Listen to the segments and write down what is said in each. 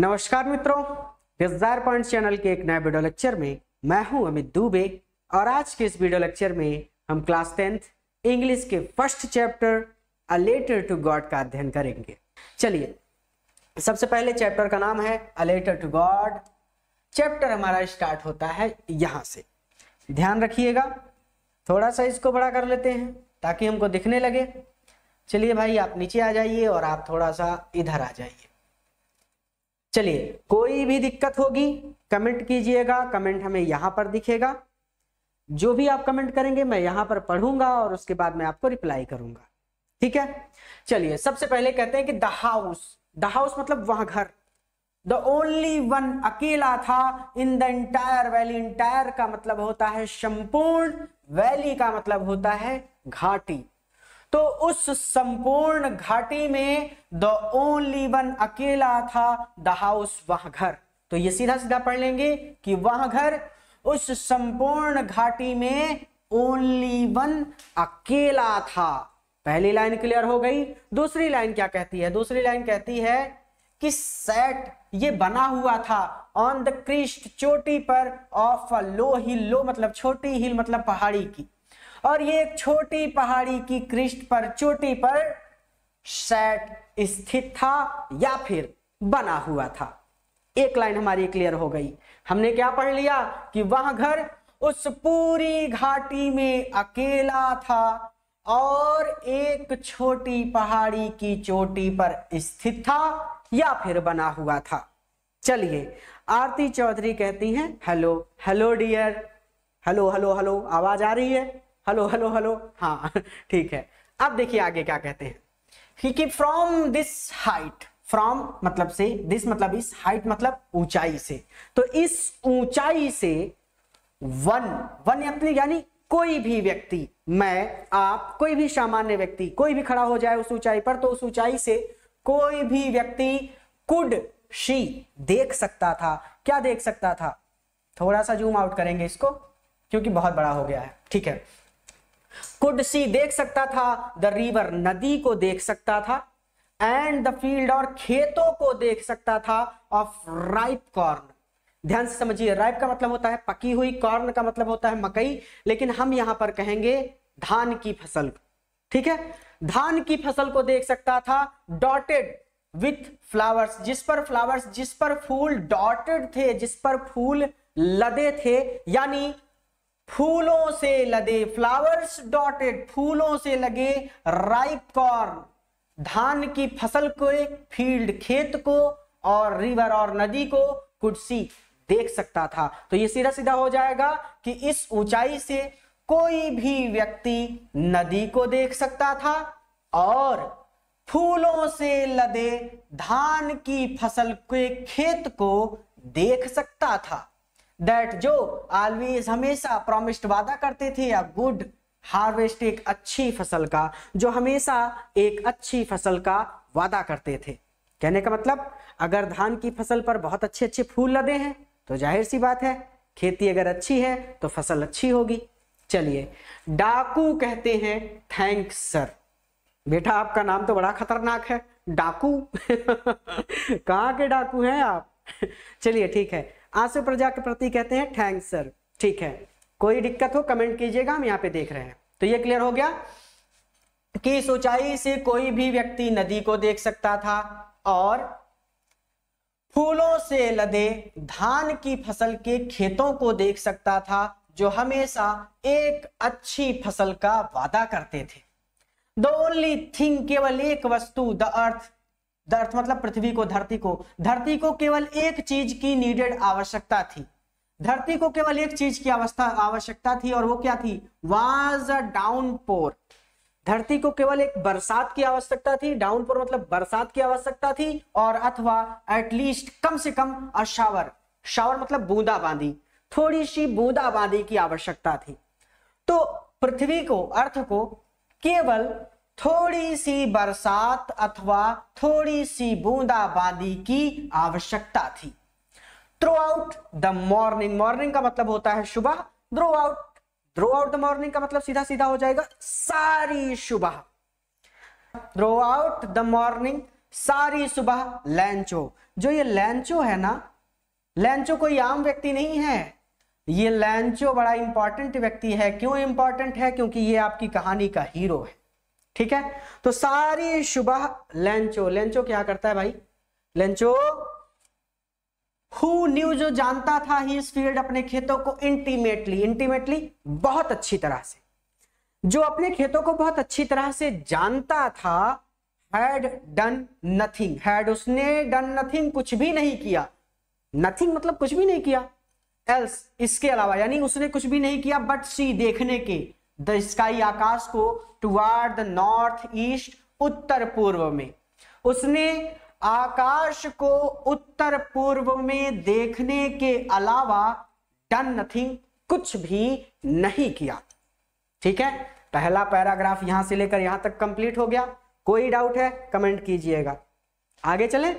नमस्कार मित्रों Dzire point channel के एक नए वीडियो लेक्चर में मैं हूं अमित दुबे और आज के इस वीडियो लेक्चर में हम क्लास टेंथ इंग्लिश के first chapter a letter to God का अध्ययन करेंगे चलिए सबसे पहले चैप्टर का नाम है a letter to God chapter हमारा स्टार्ट होता है यहाँ से ध्यान रखिएगा थोड़ा सा इसको बड़ा कर लेते हैं ताकि हमको दिखने लगे चलिए भाई आप नीचे आ जाइए और आप थोड़ा सा इधर आ जाइए चलिए कोई भी दिक्कत होगी कमेंट कीजिएगा कमेंट हमें यहां पर दिखेगा जो भी आप कमेंट करेंगे मैं यहां पर पढ़ूंगा और उसके बाद मैं आपको रिप्लाई करूंगा ठीक है चलिए सबसे पहले कहते हैं कि द हाउस द हाउस मतलब वह घर द ओनली वन अकेला था in the entire valley entire का मतलब होता है संपूर्ण वैली का मतलब होता है घाटी तो उस संपूर्ण घाटी में द ओनली वन अकेला था द हाउस वह घर तो ये सीधा सीधा पढ़ लेंगे कि वह घर उस संपूर्ण घाटी में ओनली वन अकेला था पहली लाइन क्लियर हो गई दूसरी लाइन क्या कहती है दूसरी लाइन कहती है कि सेट ये बना हुआ था ऑन द क्रिस्ट चोटी पर ऑफ अ लो हिल लो मतलब छोटी हिल मतलब पहाड़ी की और ये एक छोटी पहाड़ी की क्रिस्ट पर चोटी पर सेट स्थित था या फिर बना हुआ था एक लाइन हमारी क्लियर हो गई हमने क्या पढ़ लिया कि वह घर उस पूरी घाटी में अकेला था और एक छोटी पहाड़ी की चोटी पर स्थित था या फिर बना हुआ था चलिए आरती चौधरी कहती हैं hello hello dear hello hello hello आवाज आ रही है हेलो हेलो हेलो हाँ ठीक है अब देखिए आगे क्या कहते हैं कि फ्रॉम दिस हाइट फ्रॉम मतलब से दिस मतलब इस हाइट मतलब ऊंचाई से तो इस ऊंचाई से वन वन यानी कोई भी व्यक्ति मैं आप कोई भी सामान्य व्यक्ति कोई भी खड़ा हो जाए उस ऊंचाई पर तो उस ऊंचाई से कोई भी व्यक्ति कुड शी देख सकता था क्या देख सकता था थोड़ा सा जूम आउट करेंगे इसको क्योंकि बहुत बड़ा हो गया है ठीक है कुड सी देख सकता था द रिवर नदी को देख सकता था एंड द फील्ड और खेतों को देख सकता था ऑफ राइप कॉर्न ध्यान से समझिए राइप का मतलब होता है पकी हुई कॉर्न का मतलब होता है मकई लेकिन हम यहां पर कहेंगे धान की फसल ठीक है धान की फसल को देख सकता था डॉटेड विथ फ्लावर्स जिस पर फ्लावर्स जिस पर फूल डॉटेड थे जिस पर फूल लदे थे यानी फूलों से लदे फ्लावर्स डॉटेड फूलों से लगे राइप कॉर्न धान की फसल को फील्ड खेत को और रिवर और नदी को कुर्सी सी देख सकता था तो ये सीधा सीधा हो जाएगा कि इस ऊंचाई से कोई भी व्यक्ति नदी को देख सकता था और फूलों से लदे धान की फसल के खेत को देख सकता था दैट जो ऑलवेज हमेशा प्रोमिस्ड वादा करते थे या गुड हार्वेस्ट एक अच्छी फसल का जो हमेशा एक अच्छी फसल का वादा करते थे कहने का मतलब अगर धान की फसल पर बहुत अच्छे अच्छे फूल लदे हैं तो जाहिर सी बात है खेती अगर अच्छी है तो फसल अच्छी होगी चलिए डाकू कहते हैं थैंक सर बेटा आपका नाम तो बड़ा खतरनाक है डाकू कहाँ के डाकू हैं आप चलिए ठीक है आंसू प्रजा के प्रति कहते हैं थैंक्स सर ठीक है कोई दिक्कत हो कमेंट कीजिएगा हम यहाँ पे देख रहे हैं तो ये क्लियर हो गया कि सोचाई से कोई भी व्यक्ति नदी को देख सकता था और फूलों से लदे धान की फसल के खेतों को देख सकता था जो हमेशा एक अच्छी फसल का वादा करते थे द ओनली थिंग केवल एक वस्तु द अर्थ अर्थ मतलब पृथ्वी को धरती को धरती को केवल एक चीज की नीडेड आवश्यकता थी धरती को केवल एक चीज की अवस्था आवश्यकता थी और वो क्या थी वाज अ डाउन पोर धरती को केवल एक बरसात की आवश्यकता थी डाउन पोर मतलब बरसात की आवश्यकता थी और अथवा एटलीस्ट कम से कम अ शावर शावर मतलब बूंदाबांदी थोड़ी सी बूंदाबांदी की आवश्यकता थी तो पृथ्वी को अर्थ को केवल थोड़ी सी बरसात अथवा थोड़ी सी बूंदाबांदी की आवश्यकता थी throughout the morning morning का मतलब होता है सुबह throughout throughout the morning का मतलब सीधा सीधा हो जाएगा सारी सुबह थ्रू आउट द मॉर्निंग सारी सुबह लैंचो जो ये लैंचो है ना लैंचो कोई आम व्यक्ति नहीं है ये लैंचो बड़ा इंपॉर्टेंट व्यक्ति है क्यों इंपॉर्टेंट है क्योंकि ये आपकी कहानी का हीरो है ठीक है तो सारी शुबह लेंचो लेंचो क्या करता है भाई लेंचो हु न्यू जो जानता था ही इस फील्ड अपने खेतों को इंटीमेटली इंटीमेटली बहुत अच्छी तरह से जो अपने खेतों को बहुत अच्छी तरह से जानता था हैड डन नथिंग हैड उसने डन नथिंग कुछ भी नहीं किया नथिंग मतलब कुछ भी नहीं किया एल्स इसके अलावा यानी उसने कुछ भी नहीं किया बट सी देखने के द स्काई आकाश को टुवार्ड द नॉर्थ ईस्ट उत्तर पूर्व में उसने आकाश को उत्तर पूर्व में देखने के अलावा डन नथिंग कुछ भी नहीं किया ठीक है पहला पैराग्राफ यहां से लेकर यहां तक कंप्लीट हो गया कोई डाउट है कमेंट कीजिएगा आगे चले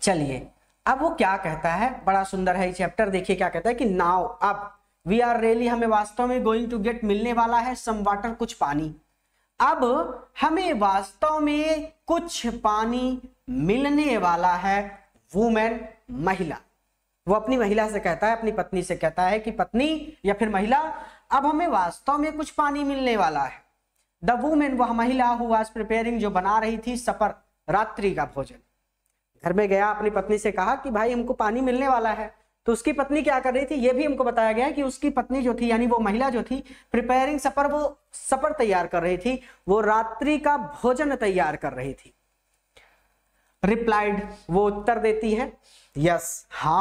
चलिए अब वो क्या कहता है बड़ा सुंदर है चैप्टर देखिए क्या कहता है कि नाव अब वी आर रियली हमें वास्तव में गोइंग टू गेट मिलने वाला है सम वाटर कुछ पानी अब हमें वास्तव में कुछ पानी मिलने वाला है वुमेन महिला वो अपनी महिला से कहता है अपनी पत्नी से कहता है कि पत्नी या फिर महिला अब हमें वास्तव में कुछ पानी मिलने वाला है द वुमेन वह महिला हु वाज प्रिपेयरिंग जो बना रही थी सफर रात्रि का भोजन घर में गया अपनी पत्नी से कहा कि भाई हमको पानी मिलने वाला है तो उसकी पत्नी क्या कर रही थी ये भी हमको बताया गया कि उसकी पत्नी जो थी यानी वो महिला जो थी प्रिपेयरिंग सफर वो सफर तैयार कर रही थी वो रात्रि का भोजन तैयार कर रही थी रिप्लाइड वो उत्तर देती है यस हा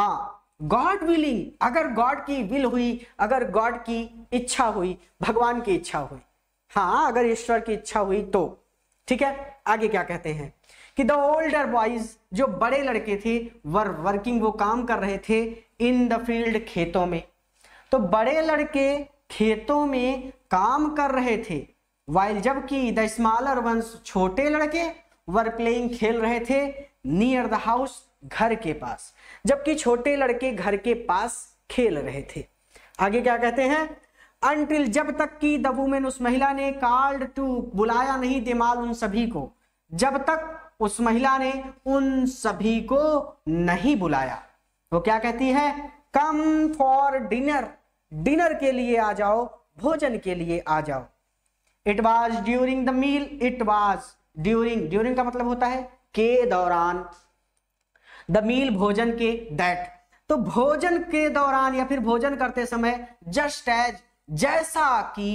गॉड विलिंग अगर गॉड की विल हुई अगर गॉड की इच्छा हुई भगवान की इच्छा हुई हाँ अगर ईश्वर की इच्छा हुई तो ठीक है आगे क्या कहते हैं कि द ओल्डर बॉयज जो बड़े लड़के थे वर वर्किंग वो काम कर रहे थे इन द फील्ड खेतों में तो बड़े लड़के खेतों में काम कर रहे थे वाइल जबकि द स्मॉलर वंस छोटे लड़के वर प्लेइंग खेल रहे थे नियर द हाउस घर के पास जबकि छोटे लड़के घर के पास खेल रहे थे आगे क्या कहते हैं अनटिल जब तक कि द वुमेन उस महिला ने कार्ड टू बुलाया नहीं दिमाल उन सभी को जब तक उस महिला ने उन सभी को नहीं बुलाया वो क्या कहती है कम फॉर डिनर डिनर के लिए आ जाओ भोजन के लिए आ जाओ it was during the meal it was during during का मतलब होता है के दौरान द मील भोजन के दैट तो भोजन के दौरान या फिर भोजन करते समय जस्ट एज जैसा कि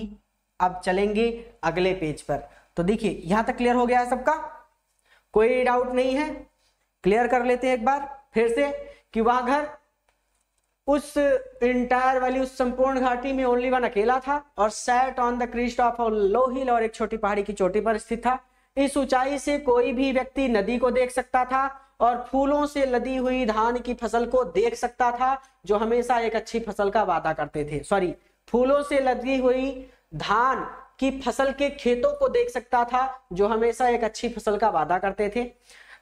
अब चलेंगे अगले पेज पर तो देखिए यहां तक क्लियर हो गया है सबका कोई डाउट नहीं है क्लियर कर लेते हैं एक बार फिर से कि वाघर उस इंटायर वाली उस संपूर्ण घाटी में ओनली वन अकेला था और set on the crest of low hill और एक छोटी पहाड़ी की चोटी पर स्थित था इस ऊंचाई से कोई भी व्यक्ति नदी को देख सकता था और फूलों से लदी हुई धान की फसल को देख सकता था जो हमेशा एक अच्छी फसल का वादा करते थे सॉरी फूलों से लदी हुई धान की फसल के खेतों को देख सकता था जो हमेशा एक अच्छी फसल का वादा करते थे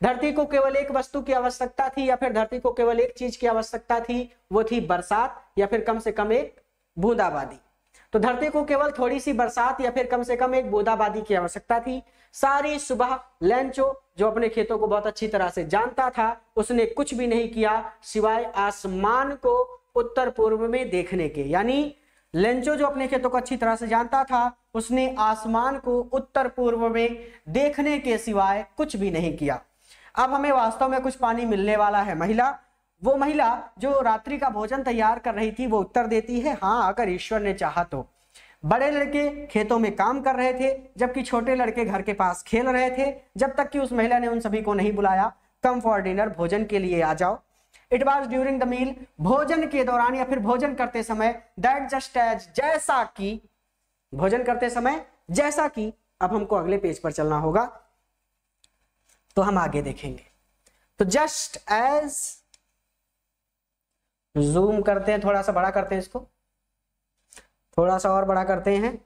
धरती को केवल एक वस्तु की आवश्यकता थी या फिर धरती को केवल एक चीज की आवश्यकता थी वो थी बरसात या फिर कम से कम एक बूंदाबादी तो धरती को केवल थोड़ी सी बरसात या फिर कम से कम एक बूंदाबादी की आवश्यकता थी सारी सुबह लेंचो जो अपने खेतों को बहुत अच्छी तरह से जानता था उसने कुछ भी नहीं किया सिवाय आसमान को उत्तर पूर्व में देखने के यानी लेंचो जो अपने खेतों को अच्छी तरह से जानता था उसने आसमान को उत्तर पूर्व में देखने के सिवाय कुछ भी नहीं किया अब हमें वास्तव में कुछ पानी मिलने वाला है महिला वो महिला जो रात्रि का भोजन तैयार कर रही थी वो उत्तर देती है हाँ अगर ईश्वर ने चाहा तो बड़े लड़के खेतों में काम कर रहे थे जबकि छोटे लड़के घर के पास खेल रहे थे जब तक कि उस महिला ने उन सभी को नहीं बुलाया कम फॉर डिनर भोजन के लिए आ जाओ it was during the meal भोजन के दौरान या फिर भोजन करते समय दैट जस्ट एज जैसा कि भोजन करते समय जैसा कि अब हमको अगले पेज पर चलना होगा तो हम आगे देखेंगे तो जस्ट एज जूम करते हैं थोड़ा सा बड़ा करते हैं इसको थोड़ा सा और बड़ा करते हैं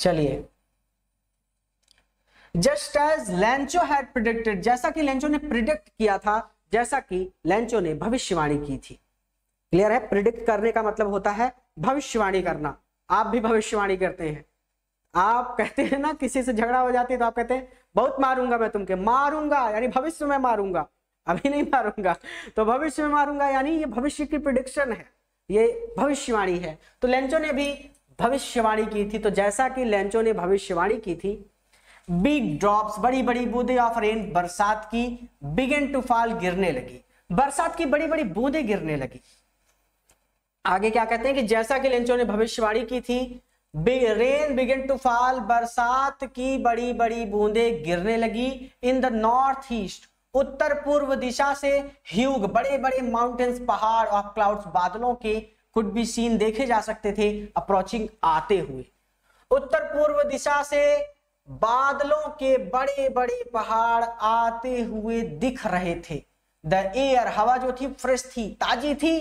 चलिए just as Lencho had predicted जैसा कि लेंचो ने प्रिडिक्ट किया था जैसा कि लेंचो ने भविष्यवाणी की थी क्लियर है प्रिडिक्ट करने का मतलब होता है भविष्यवाणी करना आप भी भविष्यवाणी करते हैं आप कहते हैं ना किसी से झगड़ा हो जाती है तो आप कहते हैं बहुत मारूंगा मैं तुमके मारूंगा यानी भविष्य में मारूंगा अभी नहीं मारूंगा तो भविष्य में मारूंगा यानी ये भविष्य की प्रिडिक्शन है ये भविष्यवाणी है तो लेंचो ने भी भविष्यवाणी की थी तो जैसा कि लेंचो ने भविष्यवाणी की थी बिग ड्रॉप्स बड़ी बड़ी बूंदे ऑफ रेन बरसात की बिगेन टू फॉल गिरने लगी बरसात की बड़ी बड़ी बूंदे गिरने लगी आगे क्या कहते हैं कि जैसा कि लेंचो ने भविष्यवाणी की थी रेन बिगेन टू फॉल बरसात की बड़ी बड़ी बूंदे गिरने लगी इन द नॉर्थ ईस्ट उत्तर पूर्व दिशा से ह्यूग बड़े बड़े माउंटेन्स पहाड़ और क्लाउड्स बादलों के कुड बी सीन देखे जा सकते थे अप्रोचिंग आते हुए उत्तर पूर्व दिशा से बादलों के बड़े बड़े पहाड़ आते हुए दिख रहे थे द एयर हवा जो थी फ्रेश थी ताजी थी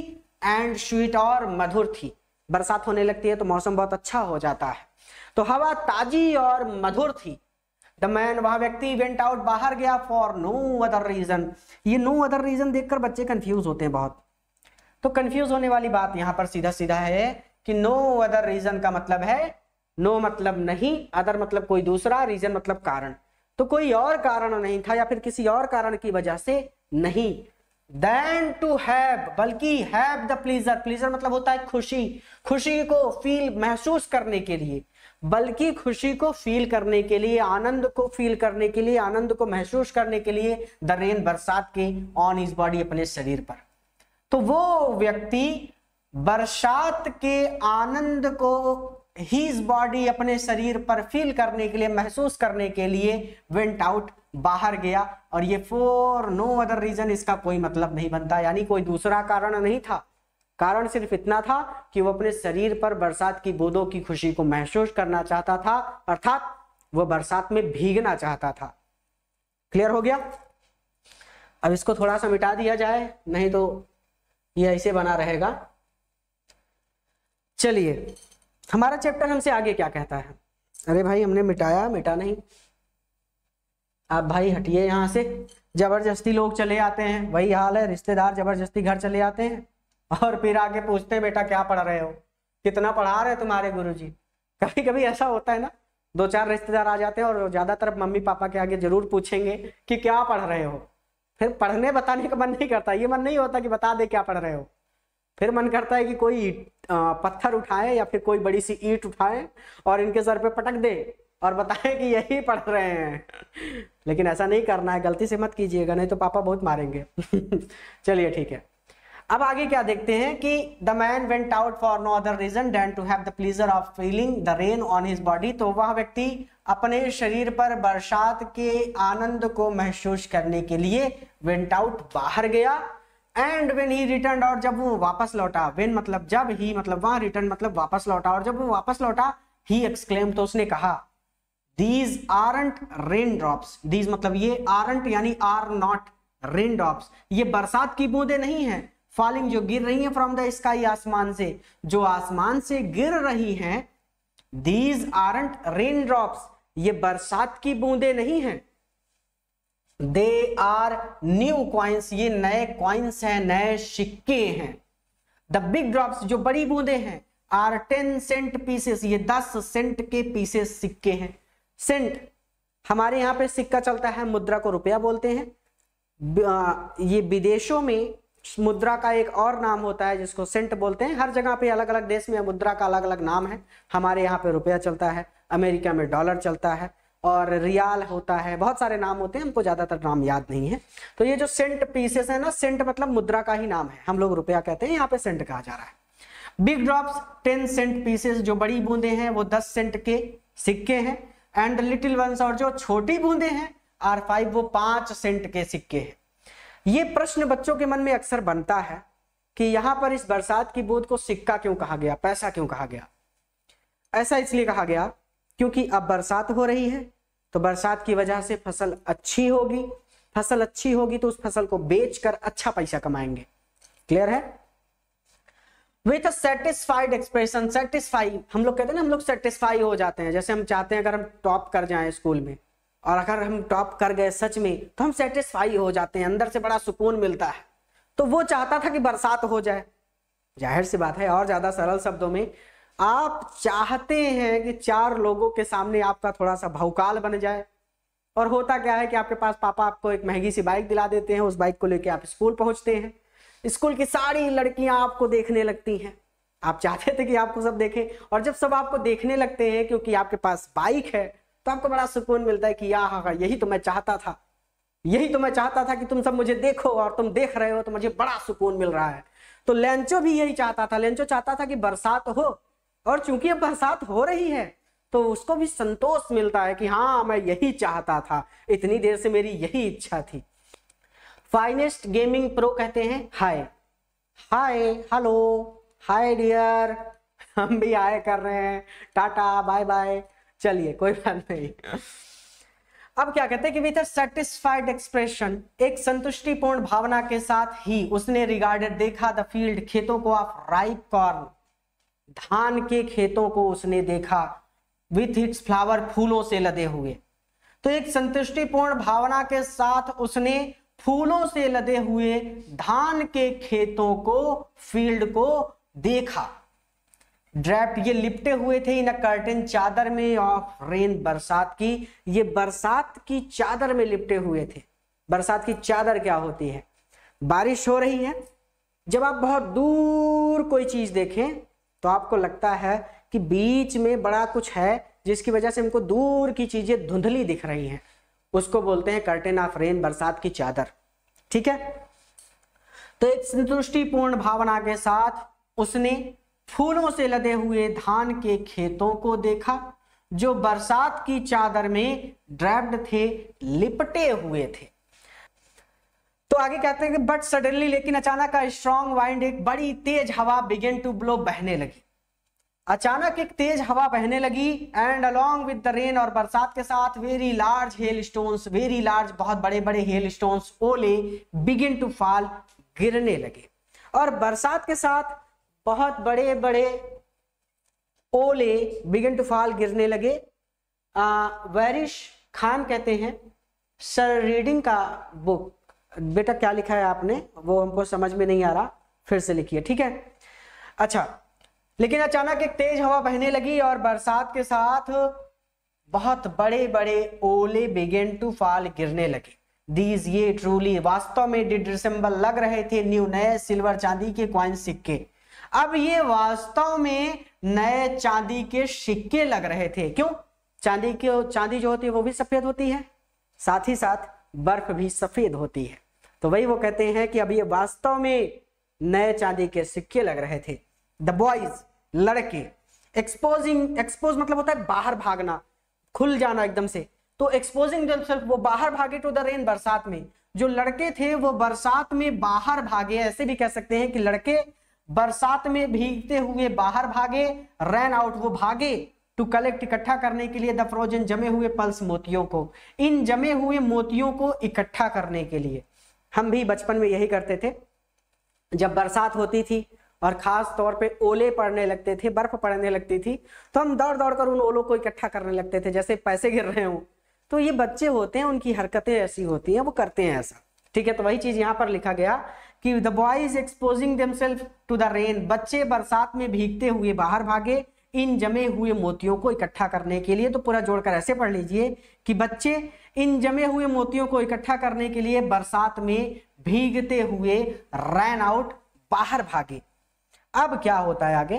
एंड स्वीट और मधुर थी बरसात होने लगती है तो मौसम बहुत अच्छा हो जाता है तो हवा ताजी और मधुर थी द मैन वह व्यक्ति वेंट आउट बाहर गया फॉर नो अदर रीजन ये नो अदर रीजन देखकर बच्चे कंफ्यूज होते हैं बहुत तो कंफ्यूज होने वाली बात यहाँ पर सीधा सीधा है कि नो अदर रीजन का मतलब है नो no मतलब नहीं अदर मतलब कोई दूसरा रीजन मतलब कारण तो कोई और कारण नहीं था या फिर किसी और कारण की वजह से नहीं देन टू हैव बल्कि हैव द प्लीजर प्लीजर मतलब होता है खुशी खुशी को फील महसूस करने के लिए बल्कि खुशी को फील करने के लिए आनंद को फील करने के लिए आनंद को महसूस करने के लिए द रेन बरसात के ऑन इज बॉडी अपने शरीर पर तो वो व्यक्ति बरसात के आनंद को हीज बॉडी अपने शरीर पर फील करने के लिए महसूस करने के लिए वेंट आउट बाहर गया और ये फोर नो अदर रीजन इसका कोई मतलब नहीं बनता यानी कोई दूसरा कारण नहीं था कारण सिर्फ इतना था कि वो अपने शरीर पर बरसात की बूंदों की खुशी को महसूस करना चाहता था अर्थात वह बरसात में भीगना चाहता था क्लियर हो गया अब इसको थोड़ा सा मिटा दिया जाए नहीं तो ये ऐसे बना रहेगा चलिए हमारा चैप्टर हमसे आगे क्या कहता है अरे भाई हमने मिटाया मिटा नहीं आप भाई हटिए यहाँ से जबरदस्ती लोग चले आते हैं वही हाल है रिश्तेदार जबरदस्ती घर चले आते हैं और फिर आके पूछते हैं बेटा क्या पढ़ रहे हो कितना पढ़ा रहे तुम्हारे गुरु जी कभी कभी ऐसा होता है ना दो चार रिश्तेदार आ जाते हैं और ज्यादातर मम्मी पापा के आगे जरूर पूछेंगे कि क्या पढ़ रहे हो फिर पढ़ने बताने का मन नहीं करता ये मन नहीं होता कि बता दे क्या पढ़ रहे हो फिर मन करता है कि कोई पत्थर उठाए या फिर कोई बड़ी सी ईट उठाए और इनके सर पे पटक दे और बताएं कि यही पढ़ रहे हैं लेकिन ऐसा नहीं करना है गलती से मत कीजिएगा नहीं तो पापा बहुत मारेंगे चलिए ठीक है अब आगे क्या देखते हैं कि the man went out for no other reason than to have the pleasure of feeling the rain on his body तो वह व्यक्ति अपने शरीर पर बरसात के आनंद को महसूस करने के लिए वेंट आउट बाहर गया एंड वेन ही रिटर्न और जब वो वापस लौटा वेन मतलब जब ही मतलब वहां रिटर्न मतलब वापस लौटा और जब वो वापस लौटा ही एक्सक्लेम तो उसने कहा these aren't rain drops these मतलब ये आरंट यानी आर नॉट रेन ड्रॉप्स ये बरसात की बूंदे नहीं है फॉलिंग जो गिर रही है फ्रॉम द स्काई आसमान से जो आसमान से गिर रही है दीज आरंट रेन ड्रॉप्स ये बरसात की बूंदे नहीं है दे आर न्यू क्वाइंस ये नए क्वाइंस हैं नए सिक्के हैं द बिग ड्रॉप्स जो बड़ी बूंदे हैं आर टेन सेंट पीसेस ये दस सेंट के पीसेस सिक्के हैं सेंट हमारे यहाँ पे सिक्का चलता है मुद्रा को रुपया बोलते हैं ये विदेशों में मुद्रा का एक और नाम होता है जिसको सेंट बोलते हैं हर जगह पे अलग अलग देश में मुद्रा का अलग अलग नाम है हमारे यहाँ पे रुपया चलता है अमेरिका में डॉलर चलता है और रियाल होता है बहुत सारे नाम होते हैं हमको ज्यादातर नाम याद नहीं है तो ये जो सेंट पीसेस है ना सेंट मतलब मुद्रा का ही नाम है हम लोग रुपया कहते हैं यहाँ पे सेंट कहा जा रहा है big drops ten cent pieces जो बड़ी बूंदे हैं वो दस सेंट के सिक्के हैं एंड लिटिल वंस और जो छोटी बूंदे हैं आर फाइव वो पांच सेंट के सिक्के हैं ये प्रश्न बच्चों के मन में अक्सर बनता है कि यहां पर इस बरसात की बूंद को सिक्का क्यों कहा गया पैसा क्यों कहा गया ऐसा इसलिए कहा गया क्योंकि अब बरसात हो रही है तो बरसात की वजह से फसल अच्छी होगी फसल अच्छी होगी तो उस फसल को बेचकर अच्छा पैसा कमाएंगे क्लियर है with a satisfied expression satisfy हम लोग कहते हैं ना हम लोग सेटिस्फाई हो जाते हैं जैसे हम चाहते हैं अगर हम टॉप कर जाएं स्कूल में और अगर हम टॉप कर गए सच में तो हम सेटिस्फाई हो जाते हैं अंदर से बड़ा सुकून मिलता है तो वो चाहता था कि बरसात हो जाए जाहिर सी बात है और ज्यादा सरल शब्दों में आप चाहते हैं कि चार लोगों के सामने आपका थोड़ा सा भौकाल बन जाए और होता क्या है कि आपके पास पापा आपको एक महंगी सी बाइक दिला देते हैं उस बाइक को लेके आप स्कूल पहुंचते हैं स्कूल की सारी लड़कियां आपको देखने लगती हैं आप चाहते थे कि आपको सब देखें और जब सब आपको देखने लगते हैं क्योंकि आपके पास बाइक है तो आपको बड़ा सुकून मिलता है कि या हाँ, हाँ यही तो मैं चाहता था यही तो मैं चाहता था कि तुम सब मुझे देखो और तुम देख रहे हो तो मुझे बड़ा सुकून मिल रहा है तो लेंचो भी यही चाहता था लेंचो चाहता था कि बरसात हो और चूंकि अब बरसात हो रही है तो उसको भी संतोष मिलता है कि हाँ मैं यही चाहता था इतनी देर से मेरी यही इच्छा थी फाइनेस्ट गेमिंग प्रो कहते हैं हाय हाय हेलो हाय डियर हम भी हाय कर रहे हैं टाटा बाय बाय चलिए कोई बात नहीं अब क्या कहते हैं कि विथ सेटिस्फाइड एक्सप्रेशन एक संतुष्टिपूर्ण भावना के साथ ही उसने रिगार्डेड देखा द फील्ड खेतों को ऑफ राइप कॉर्न धान के खेतों को उसने देखा विथ इट्स फ्लावर फूलों से लदे हुए तो एक संतुष्टिपूर्ण भावना के साथ उसने फूलों से लदे हुए धान के खेतों को फील्ड को देखा ड्रैप ये लिपटे हुए थे इन अ कर्टन चादर में ऑफ रेन बरसात की ये बरसात की चादर में लिपटे हुए थे बरसात की चादर क्या होती है बारिश हो रही है जब आप बहुत दूर कोई चीज देखें तो आपको लगता है कि बीच में बड़ा कुछ है जिसकी वजह से हमको दूर की चीजें धुंधली दिख रही हैं उसको बोलते हैं कर्टेन ऑफ रेन बरसात की चादर ठीक है तो एक संतुष्टिपूर्ण भावना के साथ उसने फूलों से लदे हुए धान के खेतों को देखा जो बरसात की चादर में ड्रैप्ड थे लिपटे हुए थे तो आगे कहते हैं बट सडनली लेकिन अचानक का स्ट्रॉन्ग वाइंड एक बड़ी तेज हवा बिगेन टू ब्लो बहने लगी अचानक एक तेज हवा बहने लगी and along with the rain और बरसात के साथ very large hailstones very large बहुत बड़े बड़े हेल स्टोन्स ओले बिगिन टू फॉल गिरने लगे और बरसात के साथ बहुत बड़े बड़े ओले बिगिन टू फॉल गिरने लगे वरिश खान कहते हैं सर रीडिंग का बुक बेटा क्या लिखा है आपने वो हमको समझ में नहीं आ रहा फिर से लिखिए ठीक है अच्छा लेकिन अचानक एक तेज हवा बहने लगी और बरसात के साथ बहुत बड़े बड़े ओले बिगेन टू फॉल गिरने लगे दीज ये ट्रूली वास्तव में डिड लग रहे थे न्यू नए सिल्वर चांदी के क्वाइन सिक्के अब ये वास्तव में नए चांदी के सिक्के लग रहे थे क्यों चांदी के चांदी जो होती है वो भी सफेद होती है साथ ही साथ बर्फ भी सफेद होती है तो वही वो कहते हैं कि अभी ये वास्तव में नए चांदी के सिक्के लग रहे थे द बॉयज लड़के एक्सपोजिंग एक्सपोज मतलब होता है बाहर भागना खुल जाना एकदम से तो एक्सपोजिंग सिर्फ वो बाहर भागे टू द रेन बरसात में जो लड़के थे वो बरसात में बाहर भागे ऐसे भी कह सकते हैं कि लड़के बरसात में भीगते हुए बाहर भागे रैन आउट वो भागे टू कलेक्ट इकट्ठा करने के लिए द फ्रोजन जमे हुए पल्स मोतियों को इन जमे हुए मोतियों को इकट्ठा करने के लिए हम भी बचपन में यही करते थे जब बरसात होती थी और खास तौर पे ओले पड़ने लगते थे बर्फ पड़ने लगती थी तो हम दौड़ दौड़ कर उन ओलों को इकट्ठा करने लगते थे जैसे पैसे गिर रहे हों तो ये बच्चे होते हैं उनकी हरकतें ऐसी होती हैं वो करते हैं ऐसा ठीक है तो वही चीज यहाँ पर लिखा गया कि the boy is exposing themself to the rain बच्चे बरसात में भीगते हुए बाहर भागे इन जमे हुए मोतियों को इकट्ठा करने के लिए तो पूरा जोड़कर ऐसे पढ़ लीजिए कि बच्चे इन जमे हुए मोतियों को इकट्ठा करने के लिए बरसात में भीगते हुए रैन आउट बाहर भागे अब क्या होता है आगे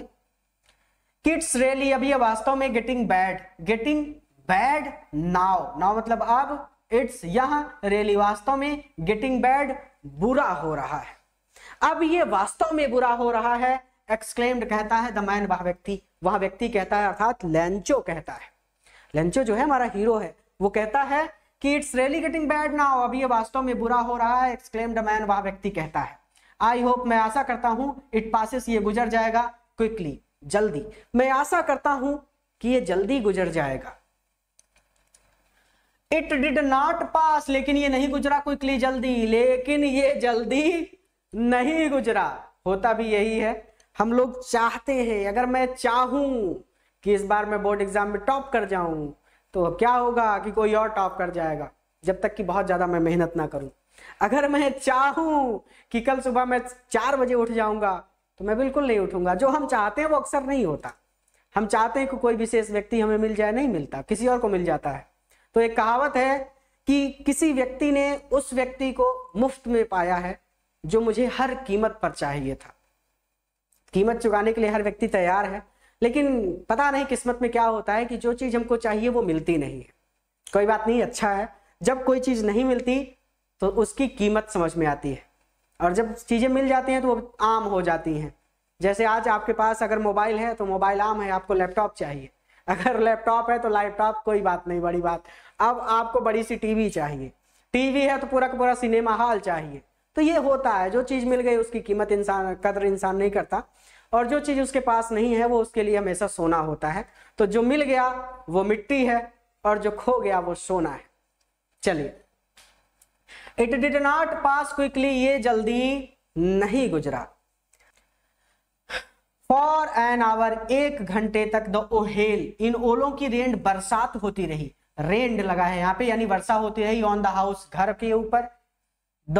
किड्स रैली अभी वास्तव में getting bad getting bad now now मतलब अब इट्स यहां रैली वास्तव में गेटिंग बैड बुरा हो रहा है अब ये वास्तव में बुरा हो रहा है एक्सक्लेम्ड कहता है द मैन वह व्यक्ति वह व्यक्ति कहता है अर्थात लेंचो कहता है लेंचो जो है हमारा हीरो है वो कहता है कि it's really getting bad now अब ये वास्तव में बुरा हो रहा है एक्सक्लेम्ड मैन वह व्यक्ति कहता है आई होप मैं आशा करता हूं इट पासिस ये गुजर जाएगा क्विकली जल्दी मैं आशा करता हूं कि ये जल्दी गुजर जाएगा इट डिड नॉट पास लेकिन ये नहीं गुजरा क्विकली जल्दी लेकिन ये जल्दी नहीं गुजरा होता भी यही है हम लोग चाहते हैं अगर मैं चाहूं कि इस बार मैं बोर्ड एग्जाम में टॉप कर जाऊं तो क्या होगा कि कोई और टॉप कर जाएगा जब तक कि बहुत ज़्यादा मैं मेहनत ना करूं अगर मैं चाहूं कि कल सुबह मैं चार बजे उठ जाऊंगा तो मैं बिल्कुल नहीं उठूंगा जो हम चाहते हैं वो अक्सर नहीं होता हम चाहते हैं कि कोई विशेष व्यक्ति हमें मिल जाए नहीं मिलता किसी और को मिल जाता है तो एक कहावत है कि किसी व्यक्ति ने उस व्यक्ति को मुफ्त में पाया है जो मुझे हर कीमत पर चाहिए था कीमत चुकाने के लिए हर व्यक्ति तैयार है लेकिन पता नहीं किस्मत में क्या होता है कि जो चीज़ हमको चाहिए वो मिलती नहीं है कोई बात नहीं अच्छा है जब कोई चीज़ नहीं मिलती तो उसकी कीमत समझ में आती है और जब चीज़ें मिल जाती हैं तो वो आम हो जाती हैं जैसे आज आपके पास अगर मोबाइल है तो मोबाइल आम है आपको लैपटॉप चाहिए अगर लैपटॉप है तो लैपटॉप कोई बात नहीं बड़ी बात अब आपको बड़ी सी टीवी चाहिए टीवी है तो पूरा का पूरा सिनेमा हॉल चाहिए तो ये होता है जो चीज़ मिल गई उसकी कीमत इंसान कदर इंसान नहीं करता और जो चीज उसके पास नहीं है वो उसके लिए हमेशा सोना होता है तो जो मिल गया वो मिट्टी है और जो खो गया वो सोना है चलिए it did not pass quickly ये जल्दी नहीं गुजरा फॉर एन आवर एक घंटे तक द ओहेल इन ओलों की रेंड बरसात होती रही रेंड लगा है यहां पे यानी वर्षा होती रही ऑन द हाउस घर के ऊपर द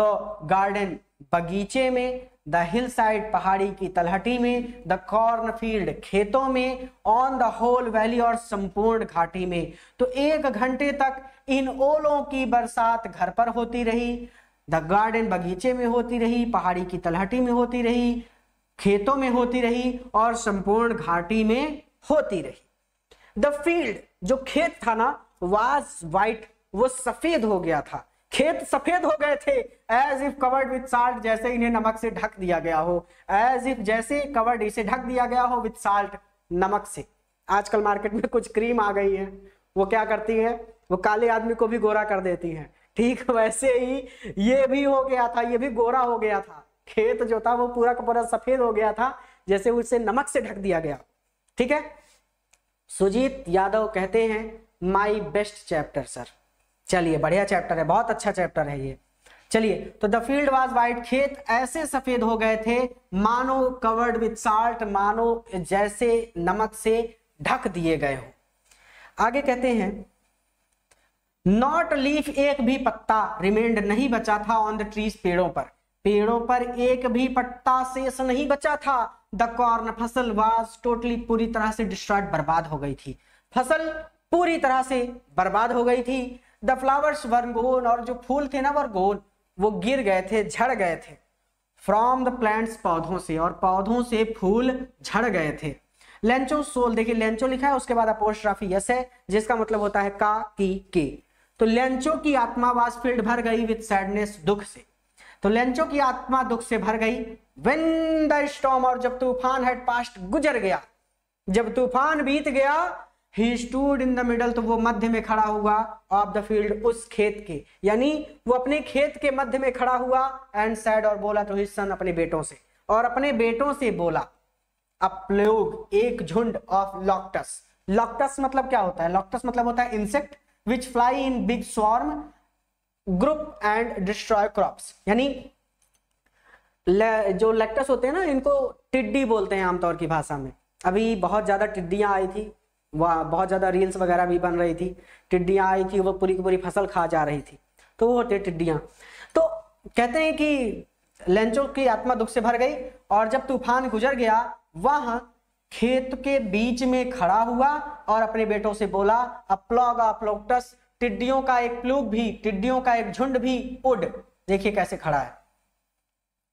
गार्डन बगीचे में द हिल साइड पहाड़ी की तलहटी में द कॉर्न फील्ड खेतों में ऑन द होल वैली और संपूर्ण घाटी में तो एक घंटे तक इन ओलों की बरसात घर पर होती रही द गार्डन बगीचे में होती रही पहाड़ी की तलहटी में होती रही खेतों में होती रही और संपूर्ण घाटी में होती रही द फील्ड जो खेत था ना वाज वाइट वो सफेद हो गया था खेत सफेद हो गए थे as if covered with salt जैसे इन्हें नमक से ढक दिया गया हो एज इफ जैसे कवर्ड इसे ढक दिया गया हो विथ साल्ट नमक से आजकल मार्केट में कुछ क्रीम आ गई है वो क्या करती है वो काले आदमी को भी गोरा कर देती है ठीक वैसे ही ये भी हो गया था ये भी गोरा हो गया था खेत जो था वो पूरा का पूरा सफेद हो गया था जैसे उसे नमक से ढक दिया गया ठीक है सुजीत यादव कहते हैं माई बेस्ट चैप्टर सर चलिए बढ़िया चैप्टर है बहुत अच्छा चैप्टर है ये चलिए तो द फील्ड वाज वाइट खेत ऐसे सफेद हो गए थे मानो कवर्ड विथ साल्ट मानो जैसे नमक से ढक दिए गए हो आगे कहते हैं नॉट लीफ एक भी पत्ता रिमेंड नहीं बचा था ऑन द ट्रीज पेड़ों पर पेड़ों पर एक भी पत्ता शेष नहीं बचा था द कॉर्न फसल वाज टोटली पूरी तरह से डिस्ट्रॉयड बर्बाद हो गई थी फसल पूरी तरह से बर्बाद हो गई थी द फ्लावर्स वर गोन और जो फूल थे ना वर गोन वो गिर गए थे झड़ गए थे फ्रॉम द प्लांट्स पौधों से और पौधों से फूल झड़ गए थे लेंचो सोल देखिए लेंचो लिखा है उसके बाद अपोस्ट्राफी यस है जिसका मतलब होता है का की के तो लेंचो की आत्मा वाज फील्ड भर गई विथ सैडनेस दुख से तो लेंचो की आत्मा दुख से भर गई वेन द स्टॉम और जब तूफान हेड पास्ट गुजर गया जब तूफान बीत गया he stood in the middle तो वो मध्य में खड़ा हुआ ऑफ द फील्ड उस खेत के यानी वो अपने खेत के मध्य में खड़ा हुआ एंड सैड और बोला तो हिस्सन अपने बेटों से और अपने बेटों से बोला अप्लोग एक झुंड ऑफ लॉक्टस लॉक्टस मतलब क्या होता है लॉक्टस मतलब होता है insect which fly in big swarm group and destroy crops यानी जो लेक्टस होते हैं ना इनको टिड्डी बोलते हैं आमतौर की भाषा में अभी बहुत ज्यादा टिड्डियां आई थी वहाँ बहुत ज़्यादा रील्स वगैरह भी बन रही थी टिड्डियाँ आई थी वो पूरी की पूरी फसल खा जा रही थी तो वो होते टिड्डियाँ तो कहते हैं कि लेंचो की आत्मा दुख से भर गई और जब तूफान गुजर गया वह खेत के बीच में खड़ा हुआ और अपने बेटों से बोला अपलॉग अपलोक्टस टिड्डियों का एक प्लूग भी टिड्डियों का एक झुंड भी उड देखिए कैसे खड़ा है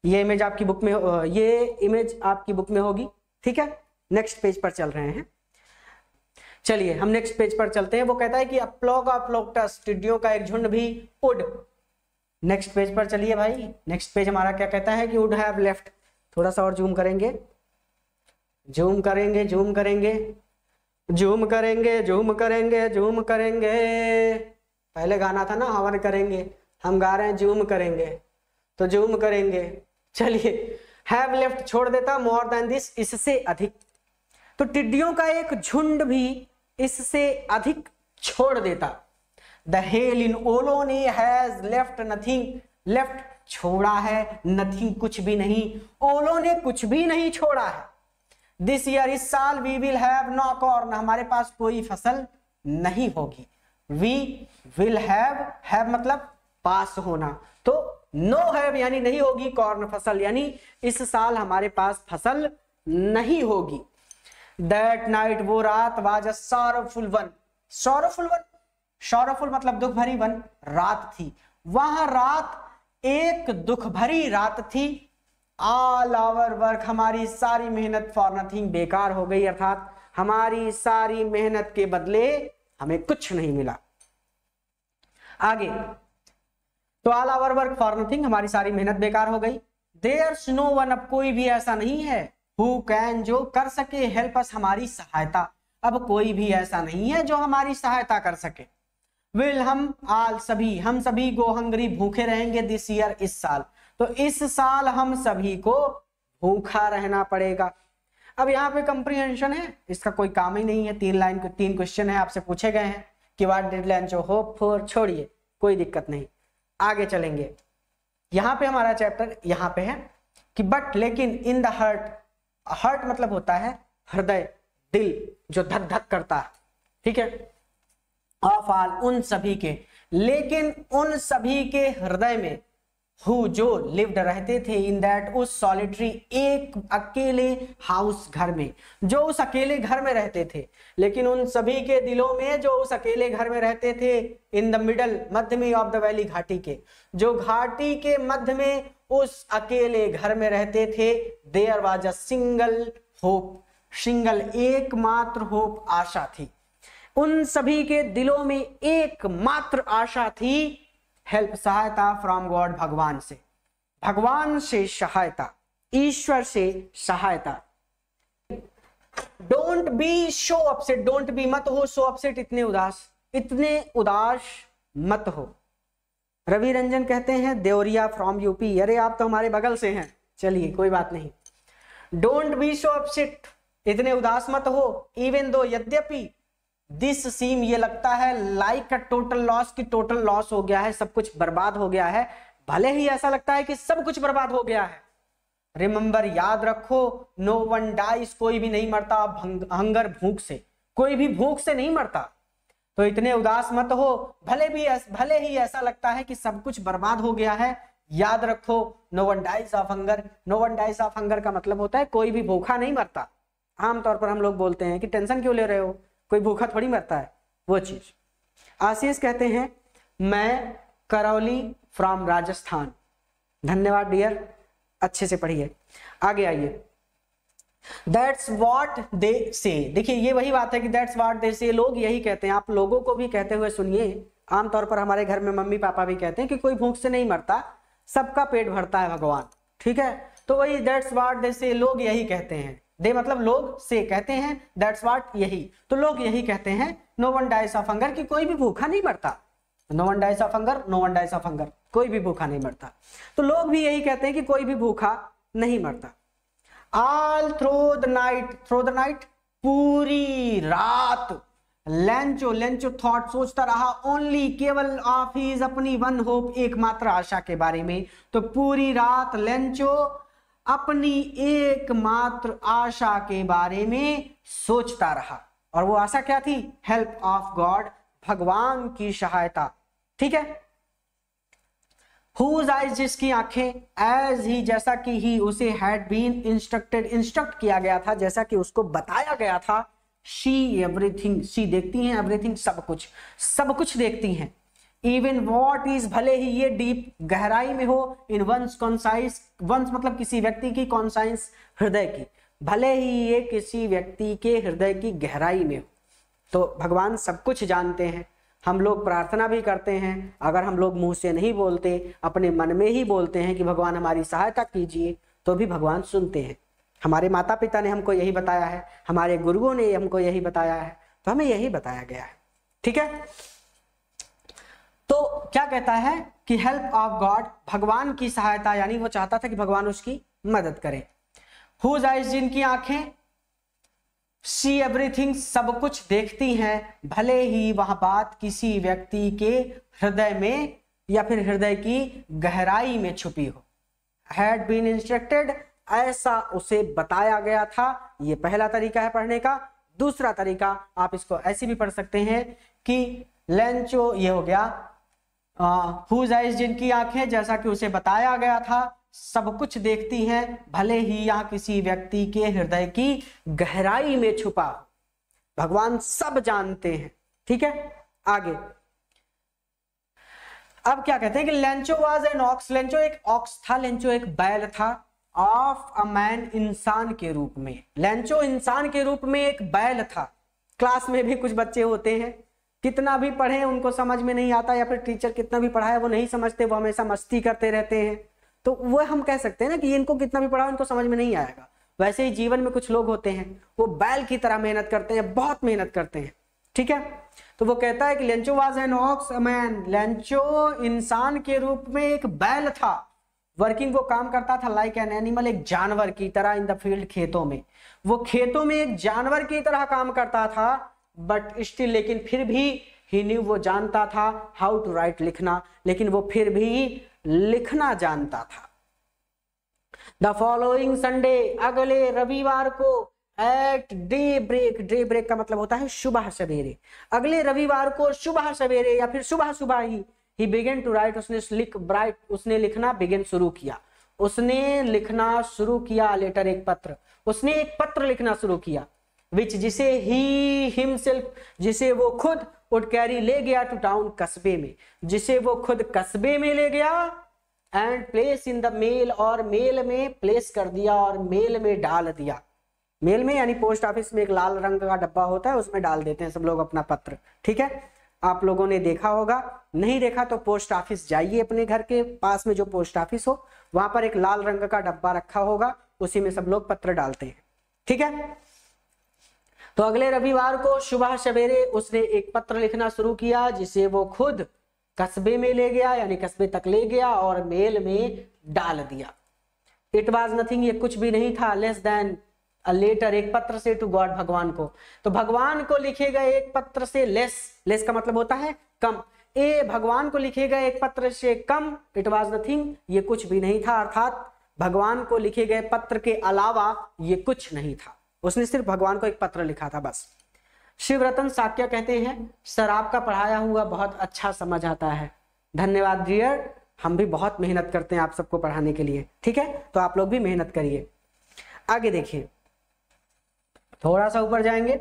ये इमेज आपकी बुक में ये इमेज आपकी बुक में होगी ठीक है नेक्स्ट पेज पर चल रहे हैं चलिए हम नेक्स्ट पेज पर चलते हैं वो कहता है कि अपलोगा प्लोक्टा टिड्डियों का एक झुंड भी उड नेक्स्ट पेज पर चलिए भाई नेक्स्ट पेज हमारा क्या कहता है कि उड हैव लेफ्ट थोड़ा सा और जूम करेंगे जूम करेंगे जूम करेंगे जूम करेंगे जूम करेंगे जूम करेंगे पहले गाना था ना हवन करेंगे हम गा रहे हैं जूम करेंगे तो जूम करेंगे चलिए हैव लेफ्ट छोड़ देता मोर देन दिस इससे अधिक तो टिड्डियों का एक झुंड भी इससे अधिक छोड़ देता द हेल इन ओलो ने हैज लेफ्ट नथिंग लेफ्ट छोड़ा है नथिंग कुछ भी नहीं ओलो ने कुछ भी नहीं छोड़ा है दिस ईयर इस साल we will have no corn हमारे पास कोई फसल नहीं होगी वी विल हैव हैव मतलब पास होना तो नो हैव यानी नहीं होगी कॉर्न फसल यानी इस साल हमारे पास फसल नहीं होगी दैट नाइट वो रात was a sorrowful one sorrowful one sorrowful मतलब दुख भरी वन रात थी वहां रात एक दुख भरी रात थी ऑल आवर वर्क हमारी सारी मेहनत फॉर नथिंग बेकार हो गई अर्थात हमारी सारी मेहनत के बदले हमें कुछ नहीं मिला आगे तो all our work for nothing हमारी सारी मेहनत बेकार हो गई देयर नो वन अब कोई भी ऐसा नहीं है हु कैन जो कर सके हेल्प अस हमारी सहायता अब कोई भी ऐसा नहीं है जो हमारी सहायता कर सके विल हम आल सभी हम सभी गो हंगरी भूखे रहेंगे दिस ईयर इस साल तो इस साल हम सभी को भूखा रहना पड़ेगा अब यहाँ पे कंप्रीहेंशन है इसका कोई काम ही नहीं है तीन लाइन तीन क्वेश्चन है आपसे पूछे गए हैं कि वाट डेड लाइन जो हो फोर छोड़िए कोई दिक्कत नहीं आगे चलेंगे यहाँ पे हमारा चैप्टर यहाँ पे है कि बट लेकिन इन द हर्ट हर्ट मतलब होता है हृदय दिल जो धक धक करता है ठीक है अफाल उन सभी के लेकिन उन सभी के हृदय में हु जो लिव्ड रहते थे इन दैट उस सॉलिटरी एक अकेले हाउस घर में जो उस अकेले घर में रहते थे लेकिन उन सभी के दिलों में जो उस अकेले घर में रहते थे इन द मिडल मध्य में ऑफ द वैली घाटी के जो घाटी के मध्य में उस अकेले घर में रहते थे there was a single hope single एकमात्र होप आशा थी उन सभी के दिलों में एकमात्र आशा थी हेल्प सहायता फ्रॉम गॉड भगवान से भगवान से सहायता ईश्वर से सहायता don't be so upset don't be मत हो शो अपसेट इतने उदास इतने उदास मत हो रवि रंजन कहते हैं देवरिया फ्रॉम यूपी अरे आप तो हमारे बगल से हैं चलिए कोई बात नहीं डोंट बी शो अपसेट इतने उदास मत हो इवन दो यद्यपि दिस सीम ये लगता है लाइक अ टोटल लॉस की टोटल लॉस हो गया है सब कुछ बर्बाद हो गया है भले ही ऐसा लगता है कि सब कुछ बर्बाद हो गया है रिमेंबर याद रखो नो वन डाइस कोई भी नहीं मरता हंगर भूख से कोई भी भूख से नहीं मरता तो इतने उदास मत हो भले भी भले ही ऐसा लगता है कि सब कुछ बर्बाद हो गया है याद रखो no one dies of hunger no one dies of hunger का मतलब होता है कोई भी भूखा नहीं मरता आमतौर पर हम लोग बोलते हैं कि टेंशन क्यों ले रहे हो कोई भूखा थोड़ी मरता है वो चीज आशीष कहते हैं मैं करौली फ्रॉम राजस्थान धन्यवाद डियर अच्छे से पढ़िए आगे आइए दैट्स वॉट दे से देखिए ये वही बात है कि दैट्स वॉट दे से लोग यही कहते हैं आप लोगों को भी कहते हुए सुनिए आमतौर पर हमारे घर में मम्मी पापा भी कहते हैं कि कोई भूख से नहीं मरता सबका पेट भरता है भगवान ठीक है तो वही दैट्स वॉट दे से लोग यही कहते हैं दे मतलब लोग से कहते हैं दैट्स वाट यही तो लोग यही कहते हैं no one dies of hunger की कोई भी भूखा नहीं मरता no one dies of hunger no one dies of hunger कोई भी भूखा नहीं मरता तो लोग भी यही कहते हैं कि कोई भी भूखा नहीं मरता all through the night through the night पूरी रात लेंचो लेंचो थॉट सोचता रहा ओनली केवल ऑफ हिज अपनी वन होप एकमात्र आशा के बारे में तो पूरी रात लेंचो अपनी एकमात्र आशा के बारे में सोचता रहा और वो आशा क्या थी हेल्प ऑफ गॉड भगवान की सहायता ठीक है हुज आइज जिसकी आंखें एज ही जैसा कि ही उसे हैड बीन इंस्ट्रक्टेड इंस्ट्रक्ट किया गया था जैसा कि उसको बताया गया था शी एवरीथिंग शी देखती हैं एवरीथिंग सब कुछ सब कुछ देखती हैं इवन वॉट इज भले ही ये डीप गहराई में हो इन वंस कॉन्साइंस वंस मतलब किसी व्यक्ति की कॉन्साइंस हृदय की भले ही ये किसी व्यक्ति के हृदय की गहराई में हो तो भगवान सब कुछ जानते हैं हम लोग प्रार्थना भी करते हैं अगर हम लोग मुंह से नहीं बोलते अपने मन में ही बोलते हैं कि भगवान हमारी सहायता कीजिए तो भी भगवान सुनते हैं हमारे माता पिता ने हमको यही बताया है हमारे गुरुओं ने हमको यही बताया है तो हमें यही बताया गया है ठीक है तो क्या कहता है कि हेल्प ऑफ गॉड भगवान की सहायता यानी वो चाहता था कि भगवान उसकी मदद करे हुज आइज जिनकी आंखें सी एवरीथिंग सब कुछ देखती हैं भले ही वह बात किसी व्यक्ति के हृदय में या फिर हृदय की गहराई में छुपी हो हैड बीन इंस्ट्रक्टेड ऐसा उसे बताया गया था ये पहला तरीका है पढ़ने का दूसरा तरीका आप इसको ऐसे भी पढ़ सकते हैं कि लेंचो ये हो गया हुज आइज जिनकी आंखें जैसा कि उसे बताया गया था सब कुछ देखती हैं भले ही या किसी व्यक्ति के हृदय की गहराई में छुपा भगवान सब जानते हैं ठीक है आगे अब क्या कहते हैं कि Lencho was an ox Lencho एक ऑक्स था लेंचो एक बैल था ऑफ अ मैन इंसान के रूप में लेंचो इंसान के रूप में एक बैल था क्लास में भी कुछ बच्चे होते हैं कितना भी पढ़े उनको समझ में नहीं आता या फिर टीचर कितना भी पढ़ाए वो नहीं समझते वो हमेशा मस्ती करते रहते हैं तो वह हम कह सकते हैं ना कि इनको कितना भी पढ़ाओ इनको समझ में नहीं आएगा वैसे ही जीवन में कुछ लोग होते हैं वो बैल की तरह मेहनत करते हैं बहुत मेहनत करते हैं ठीक है तो वो कहता है कि Lencho was an ox man Lencho इंसान के रूप में एक बैल था वर्किंग वो काम करता था लाइक एन एनिमल एक जानवर की तरह इन द फील्ड खेतों में वो खेतों में एक जानवर की तरह काम करता था बट स्टिल लेकिन फिर भी ही न्यू वो जानता था हाउ टू राइट लिखना लेकिन वो फिर भी लिखना जानता था द फॉलोइंग संडे अगले रविवार को at daybreak daybreak का मतलब होता है सुबह सवेरे अगले रविवार को सुबह सवेरे या फिर सुबह सुबह ही ही बिगेन टू राइट उसने लिख ब्राइट उसने लिखना बिगेन शुरू किया उसने लिखना शुरू किया लेटर एक पत्र उसने एक पत्र लिखना शुरू किया विच जिसे ही हिमसेल्फ जिसे वो खुद उड कैरी ले गया टू टाउन कस्बे में जिसे वो खुद कस्बे में ले गया and place in the mail और मेल में प्लेस कर दिया और मेल में डाल दिया मेल में यानी पोस्ट ऑफिस में एक लाल रंग का डब्बा होता है उसमें डाल देते हैं सब लोग अपना पत्र ठीक है आप लोगों ने देखा होगा नहीं देखा तो पोस्ट ऑफिस जाइए अपने घर के पास में जो पोस्ट ऑफिस हो वहां पर एक लाल रंग का डब्बा रखा होगा उसी में सब लोग पत्र डालते हैं ठीक है तो अगले रविवार को सुबह सवेरे उसने एक पत्र लिखना शुरू किया जिसे वो खुद कस्बे में ले गया यानी कस्बे तक ले गया और मेल में डाल दिया इट वॉज नथिंग ये कुछ भी नहीं था लेस देन लेटर एक पत्र से टू गॉड भगवान को तो भगवान को लिखे गए एक पत्र से लेस लेस का मतलब होता है कम ए भगवान को लिखे गए एक पत्र से कम इट वॉज नथिंग ये कुछ भी नहीं था अर्थात भगवान को लिखे गए पत्र के अलावा ये कुछ नहीं था उसने सिर्फ भगवान को एक पत्र लिखा था बस शिव रतन साक्य कहते हैं सर आपका पढ़ाया हुआ बहुत अच्छा समझ आता है धन्यवाद डियर हम भी बहुत मेहनत करते हैं आप सबको पढ़ाने के लिए ठीक है तो आप लोग भी मेहनत करिए आगे देखिए थोड़ा सा ऊपर जाएंगे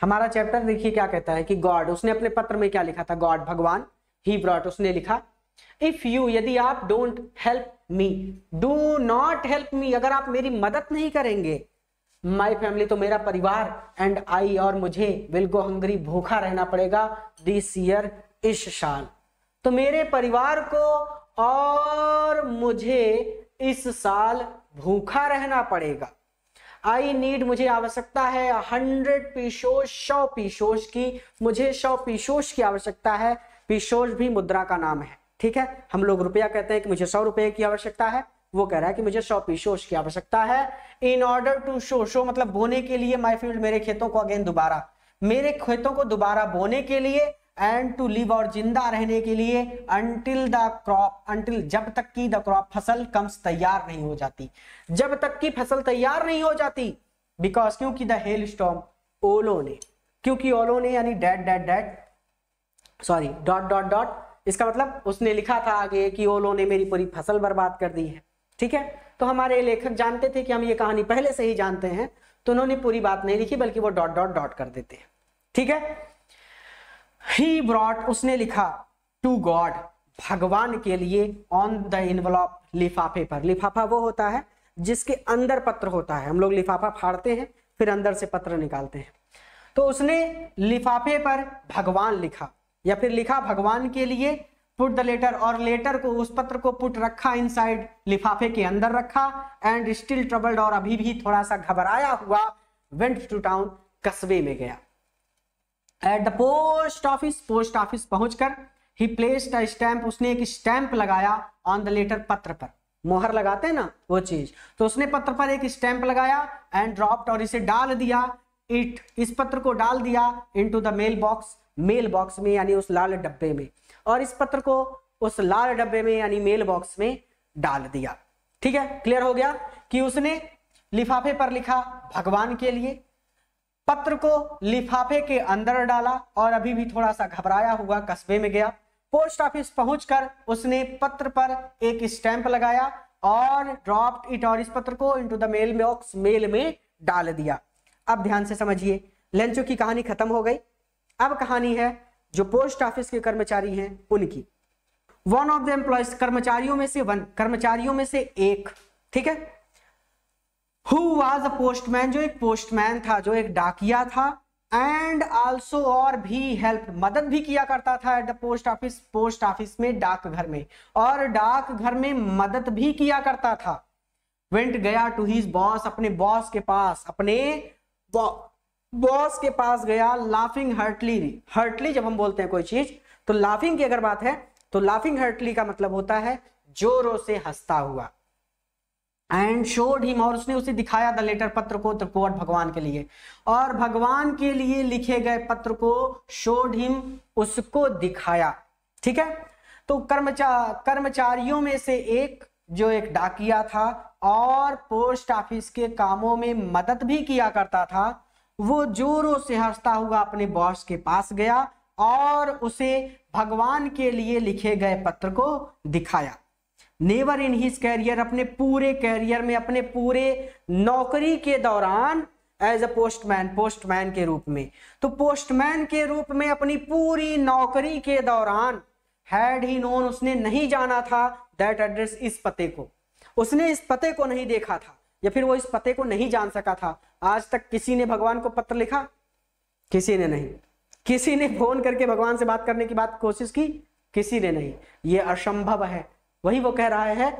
हमारा चैप्टर देखिए क्या कहता है कि गॉड उसने अपने पत्र में क्या लिखा था गॉड भगवान ही ब्रॉट उसने लिखा इफ यू यदि आप don't help me do not help me अगर आप मेरी मदद नहीं करेंगे माई फैमिली तो मेरा परिवार एंड आई और मुझे विल गो हंग्री भूखा रहना पड़ेगा दिस ईयर इस साल तो मेरे परिवार को और मुझे इस साल भूखा रहना पड़ेगा आई नीड मुझे आवश्यकता है हंड्रेड पीशोज सौ पीशोज की मुझे सौ पीशोश की आवश्यकता है पीशोज भी मुद्रा का नाम है ठीक है हम लोग रुपया कहते हैं कि मुझे सौ रुपये की आवश्यकता है वो कह रहा है कि मुझे शॉ पीशोश की आवश्यकता है in order to sow sow मतलब बोने के लिए माई फील्ड मेरे खेतों को अगेन दोबारा मेरे खेतों को दोबारा बोने के लिए एंड टू लिव और जिंदा रहने के लिए अंटिल द क्रॉप अंटिल जब तक की द क्रॉप फसल कम्स तैयार नहीं हो जाती जब तक की फसल तैयार नहीं हो जाती बिकॉज क्योंकि द हेल स्टॉम ओलो ने क्योंकि ओलो ने यानी dead dead dead sorry dot dot dot इसका मतलब उसने लिखा था आगे कि ओलो ने मेरी पूरी फसल बर्बाद कर दी है ठीक है तो हमारे लेखक जानते थे कि हम ये कहानी पहले से ही जानते हैं तो उन्होंने पूरी बात नहीं लिखी बल्कि वो डॉट डॉट डॉट कर देते हैं ठीक है ही ब्रॉट उसने लिखा टू गॉड भगवान के लिए ऑन द इनवलॉप लिफाफे पर लिफाफा वो होता है जिसके अंदर पत्र होता है हम लोग लिफाफा फाड़ते हैं फिर अंदर से पत्र निकालते हैं तो उसने लिफाफे पर भगवान लिखा या फिर लिखा भगवान के लिए पुट द लेटर और लेटर को उस पत्र को पुट रखा इनसाइड लिफाफे के अंदर रखा एंड स्टिल ट्रबल्ड और अभी भी थोड़ा सा घबराया हुआ वेंट टू टाउन कस्बे में गया at the post office post office पहुंचकर ही प्लेस द स्टैंप उसने एक स्टैंप लगाया ऑन द लेटर पत्र पर मोहर लगाते हैं ना वो चीज तो उसने पत्र पर एक स्टैंप लगाया एंड ड्रॉप्ड और इसे डाल दिया इट इस पत्र को डाल दिया into the mailbox mailbox में यानी उस लाल डब्बे में और इस पत्र को उस लाल डब्बे में यानी मेल बॉक्स में डाल दिया ठीक है क्लियर हो गया कि उसने लिफाफे पर लिखा भगवान के लिए पत्र को लिफाफे के अंदर डाला और अभी भी थोड़ा सा घबराया हुआ कस्बे में गया पोस्ट ऑफिस पहुंचकर उसने पत्र पर एक स्टैंप लगाया और ड्रॉप इट और इस पत्र को into the mailbox mail में डाल दिया अब ध्यान से समझिए लंचो की कहानी खत्म हो गई अब कहानी है जो पोस्ट ऑफिस के कर्मचारी हैं उनकी वन ऑफ द एम्प्लॉय कर्मचारियों में से वन कर्मचारियों में से एक ठीक है हु वॉज अ पोस्टमैन जो एक पोस्टमैन था जो एक डाकिया था एंड ऑल्सो और भी हेल्प मदद भी किया करता था at the post office post office में डाकघर में और डाकघर में मदद भी किया करता था वेंट गया टू हिज बॉस अपने बॉस के पास अपने बॉस के पास गया लाफिंग हर्टली हर्टली जब हम बोलते हैं कोई चीज तो लाफिंग की अगर बात है तो लाफिंग हर्टली का मतलब होता है जोरों से हंसता हुआ एंड शोड हिम और उसने उसे दिखाया द लेटर पत्र को त्रिकोट भगवान के लिए और भगवान के लिए लिखे गए पत्र को शोड हिम उसको दिखाया ठीक है तो कर्मचार कर्मचारियों में से एक जो एक डाकिया था और पोस्ट ऑफिस के कामों में मदद भी किया करता था वो जोरों से हंसता हुआ अपने बॉस के पास गया और उसे भगवान के लिए लिखे गए पत्र को दिखाया नेवर इन हिज कैरियर अपने पूरे कैरियर में अपने पूरे नौकरी के दौरान एज अ पोस्टमैन पोस्टमैन के रूप में तो पोस्टमैन के रूप में अपनी पूरी नौकरी के दौरान हैड ही नोन उसने नहीं जाना था दैट एड्रेस इस पते को उसने इस पते को नहीं देखा था या फिर वो इस पते को नहीं जान सका था आज तक किसी ने भगवान को पत्र लिखा किसी ने नहीं किसी ने फोन करके भगवान से बात करने की बात कोशिश की किसी ने नहीं ये असंभव है वही वो कह रहा है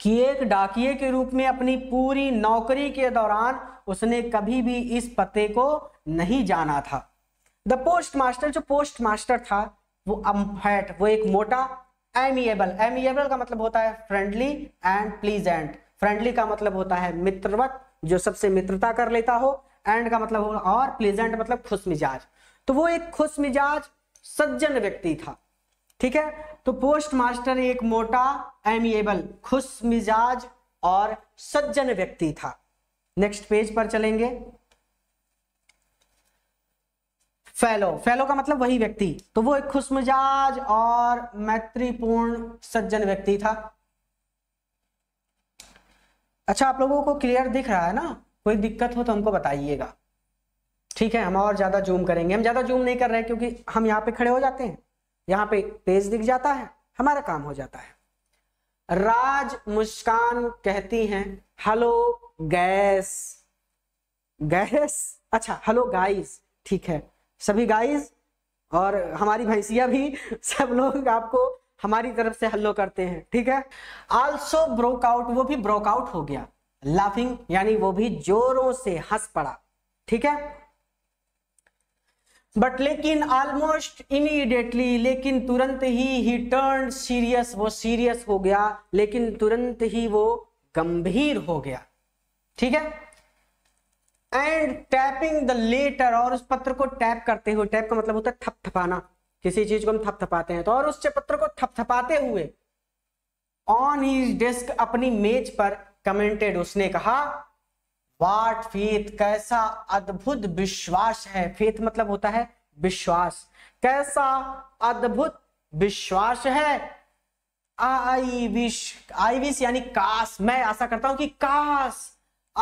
कि एक डाकिए के रूप में अपनी पूरी नौकरी के दौरान उसने कभी भी इस पते को नहीं जाना था द पोस्ट मास्टर जो पोस्ट मास्टर था वो अम्फैट वो एक मोटा एमिएबल एमिएबल का मतलब होता है फ्रेंडली एंड प्लीजेंट फ्रेंडली का मतलब होता है मित्रवत जो सबसे मित्रता कर लेता हो एंड का मतलब होगा और प्लेजेंट मतलब खुश मिजाज तो वो एक खुश मिजाज सज्जन व्यक्ति था ठीक है तो पोस्ट मास्टर एक मोटा एमिएबल खुश मिजाज और सज्जन व्यक्ति था नेक्स्ट पेज पर चलेंगे फेलो फेलो का मतलब वही व्यक्ति तो वो एक खुश मिजाज और मैत्रीपूर्ण सज्जन व्यक्ति था अच्छा आप लोगों को क्लियर दिख रहा है ना कोई दिक्कत हो तो हमको बताइएगा ठीक है हम और ज़्यादा जूम करेंगे हम ज़्यादा जूम नहीं कर रहे हैं क्योंकि हम यहाँ पे खड़े हो जाते हैं यहाँ पे पेज दिख जाता है हमारा काम हो जाता है राज मुस्कान कहती हैं हेलो गैस गैस अच्छा हेलो गाइस ठीक है सभी गाइस और हमारी भैंसिया भी सब लोग आपको हमारी तरफ से हल्लो करते हैं ठीक है आल्सो ब्रोकआउट वो भी ब्रोकआउट हो गया लाफिंग यानी वो भी जोरों से हंस पड़ा ठीक है बट लेकिन ऑलमोस्ट इमीडिएटली लेकिन तुरंत ही ही टर्न सीरियस वो सीरियस हो गया लेकिन तुरंत ही वो गंभीर हो गया ठीक है एंड टैपिंग द लेटर और उस पत्र को टैप करते हुए टैप का मतलब होता है थपथपाना किसी चीज को हम थपथपाते हैं तो और उस पत्र को थपथपाते हुए ऑन हिज डेस्क अपनी मेज पर कमेंटेड उसने कहा वाट फेथ कैसा अद्भुत विश्वास है फेथ मतलब होता है विश्वास कैसा अद्भुत विश्वास है आई विश आई विश यानी काश मैं आशा करता हूं कि काश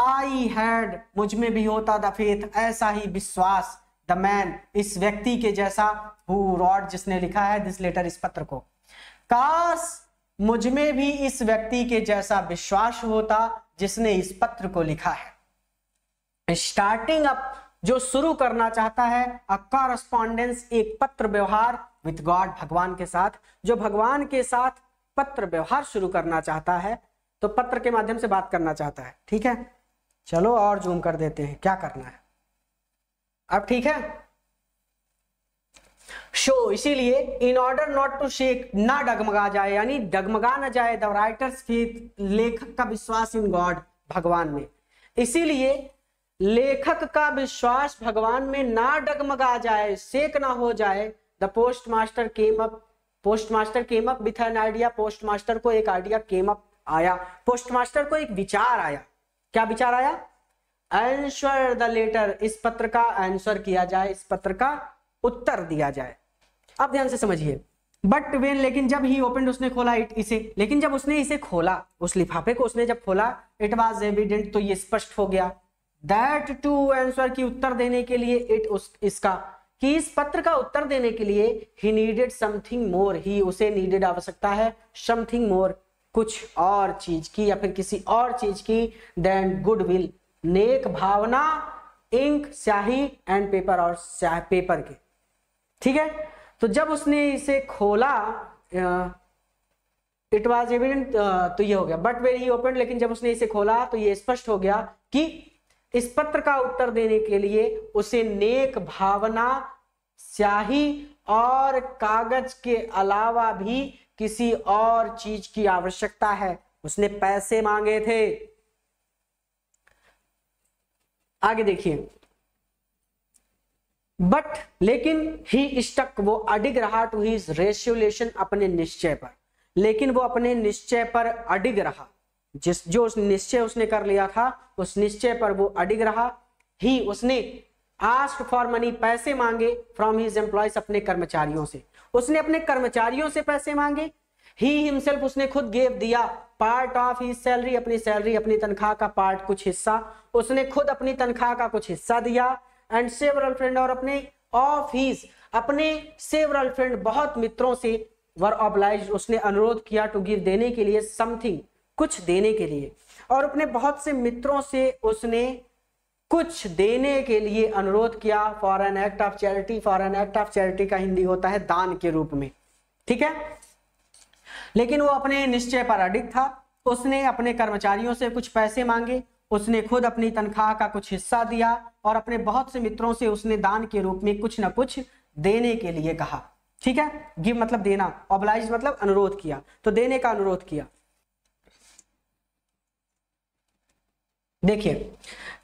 आई हैड मुझ में भी होता द फेथ ऐसा ही विश्वास द मैन इस व्यक्ति के जैसा हु रॉड जिसने लिखा है दिस लेटर इस पत्र को काश मुझमें भी इस व्यक्ति के जैसा विश्वास होता जिसने इस पत्र को लिखा है स्टार्टिंग अप जो शुरू करना चाहता है अ कॉरस्पॉन्डेंस एक पत्र व्यवहार विथ गॉड भगवान के साथ जो भगवान के साथ पत्र व्यवहार शुरू करना चाहता है तो पत्र के माध्यम से बात करना चाहता है ठीक है चलो और जूम कर देते हैं क्या करना है अब ठीक है शो इसीलिए in order not to shake ना डगमगा जाए यानी डगमगा ना जाए द राइटर्स की लेखक का विश्वास इन गॉड भगवान में इसीलिए लेखक का विश्वास भगवान में ना डगमगा जाए शेक ना हो जाए the postmaster came up postmaster came up with an idea post master को एक आइडिया केम अप आया पोस्ट मास्टर को एक विचार आया क्या विचार आया आंसर द लेटर इस पत्र का आंसर किया जाए इस पत्र का उत्तर दिया जाए अब ध्यान से समझिए बट वेन लेकिन जब ही ओपन उसने खोला इट इसे लेकिन जब उसने इसे खोला उस लिफाफे को उसने जब खोला इट वॉज एविडेंट तो ये स्पष्ट हो गया दैट टू आंसर की उत्तर देने के लिए इट उस इसका कि इस पत्र का उत्तर देने के लिए ही नीडेड समथिंग मोर ही उसे नीडेड आवश्यकता है समथिंग मोर कुछ और चीज की या फिर किसी और चीज की देन गुड विल नेक भावना इंक स्याही एंड पेपर और पेपर के ठीक है तो जब उसने इसे खोला इट वॉज एविडेंट तो ये हो गया बट वेर ही ओपन लेकिन जब उसने इसे खोला तो ये स्पष्ट हो गया कि इस पत्र का उत्तर देने के लिए उसे नेक भावना स्याही और कागज के अलावा भी किसी और चीज की आवश्यकता है उसने पैसे मांगे थे आगे देखिए बट लेकिन ही स्टक वो अडिग रहा टू हिज रेस्यूलेशन अपने निश्चय पर लेकिन वो अपने निश्चय पर अडिग रहा जिस जो उस निश्चय उसने कर लिया था उस निश्चय पर वो अडिग रहा ही उसने आस्क फॉर मनी पैसे मांगे फ्रॉम हिज एम्प्लॉय अपने कर्मचारियों से उसने अपने कर्मचारियों से पैसे मांगे ही हिमसेल्फ उसने खुद गेव दिया पार्ट ऑफ ही सैलरी अपनी सैलरी अपनी तनख्वाह का पार्ट कुछ हिस्सा उसने खुद अपनी तनख्वाह का कुछ हिस्सा दिया एंड सेवरल फ्रेंड और अपने ऑफ हीज अपने सेवरल फ्रेंड बहुत मित्रों से वर ऑब्लाइज उसने अनुरोध किया टू गिव देने के लिए समथिंग कुछ देने के लिए और अपने बहुत से मित्रों से उसने कुछ देने के लिए अनुरोध किया for an act of charity for an act of charity का हिंदी होता है दान के रूप में ठीक है लेकिन वो अपने निश्चय पर अडिग था उसने अपने कर्मचारियों से कुछ पैसे मांगे उसने खुद अपनी तनख्वाह का कुछ हिस्सा दिया और अपने बहुत से मित्रों से उसने दान के रूप में कुछ ना कुछ देने के लिए कहा ठीक है गिव मतलब देना ऑबलाइज मतलब अनुरोध किया तो देने का अनुरोध किया देखिए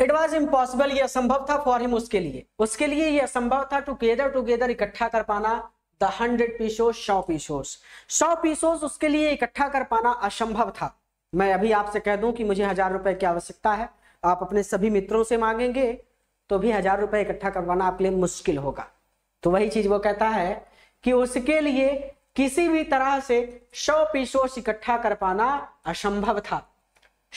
इट वॉज इम्पॉसिबल ये असंभव था फॉर हिम उसके लिए उसके लिए ये असंभव था टूगेदर टूगेदर इकट्ठा कर पाना द हंड्रेड पीसोस सौ पीसोस सौ पीसोस उसके लिए इकट्ठा कर पाना असंभव था मैं अभी आपसे कह दूं कि मुझे हजार रुपए की आवश्यकता है आप अपने सभी मित्रों से मांगेंगे तो भी हजार रुपए इकट्ठा करवाना आपके लिए मुश्किल होगा तो वही चीज वो कहता है कि उसके लिए किसी भी तरह से सौ पीसोस इकट्ठा कर पाना असंभव था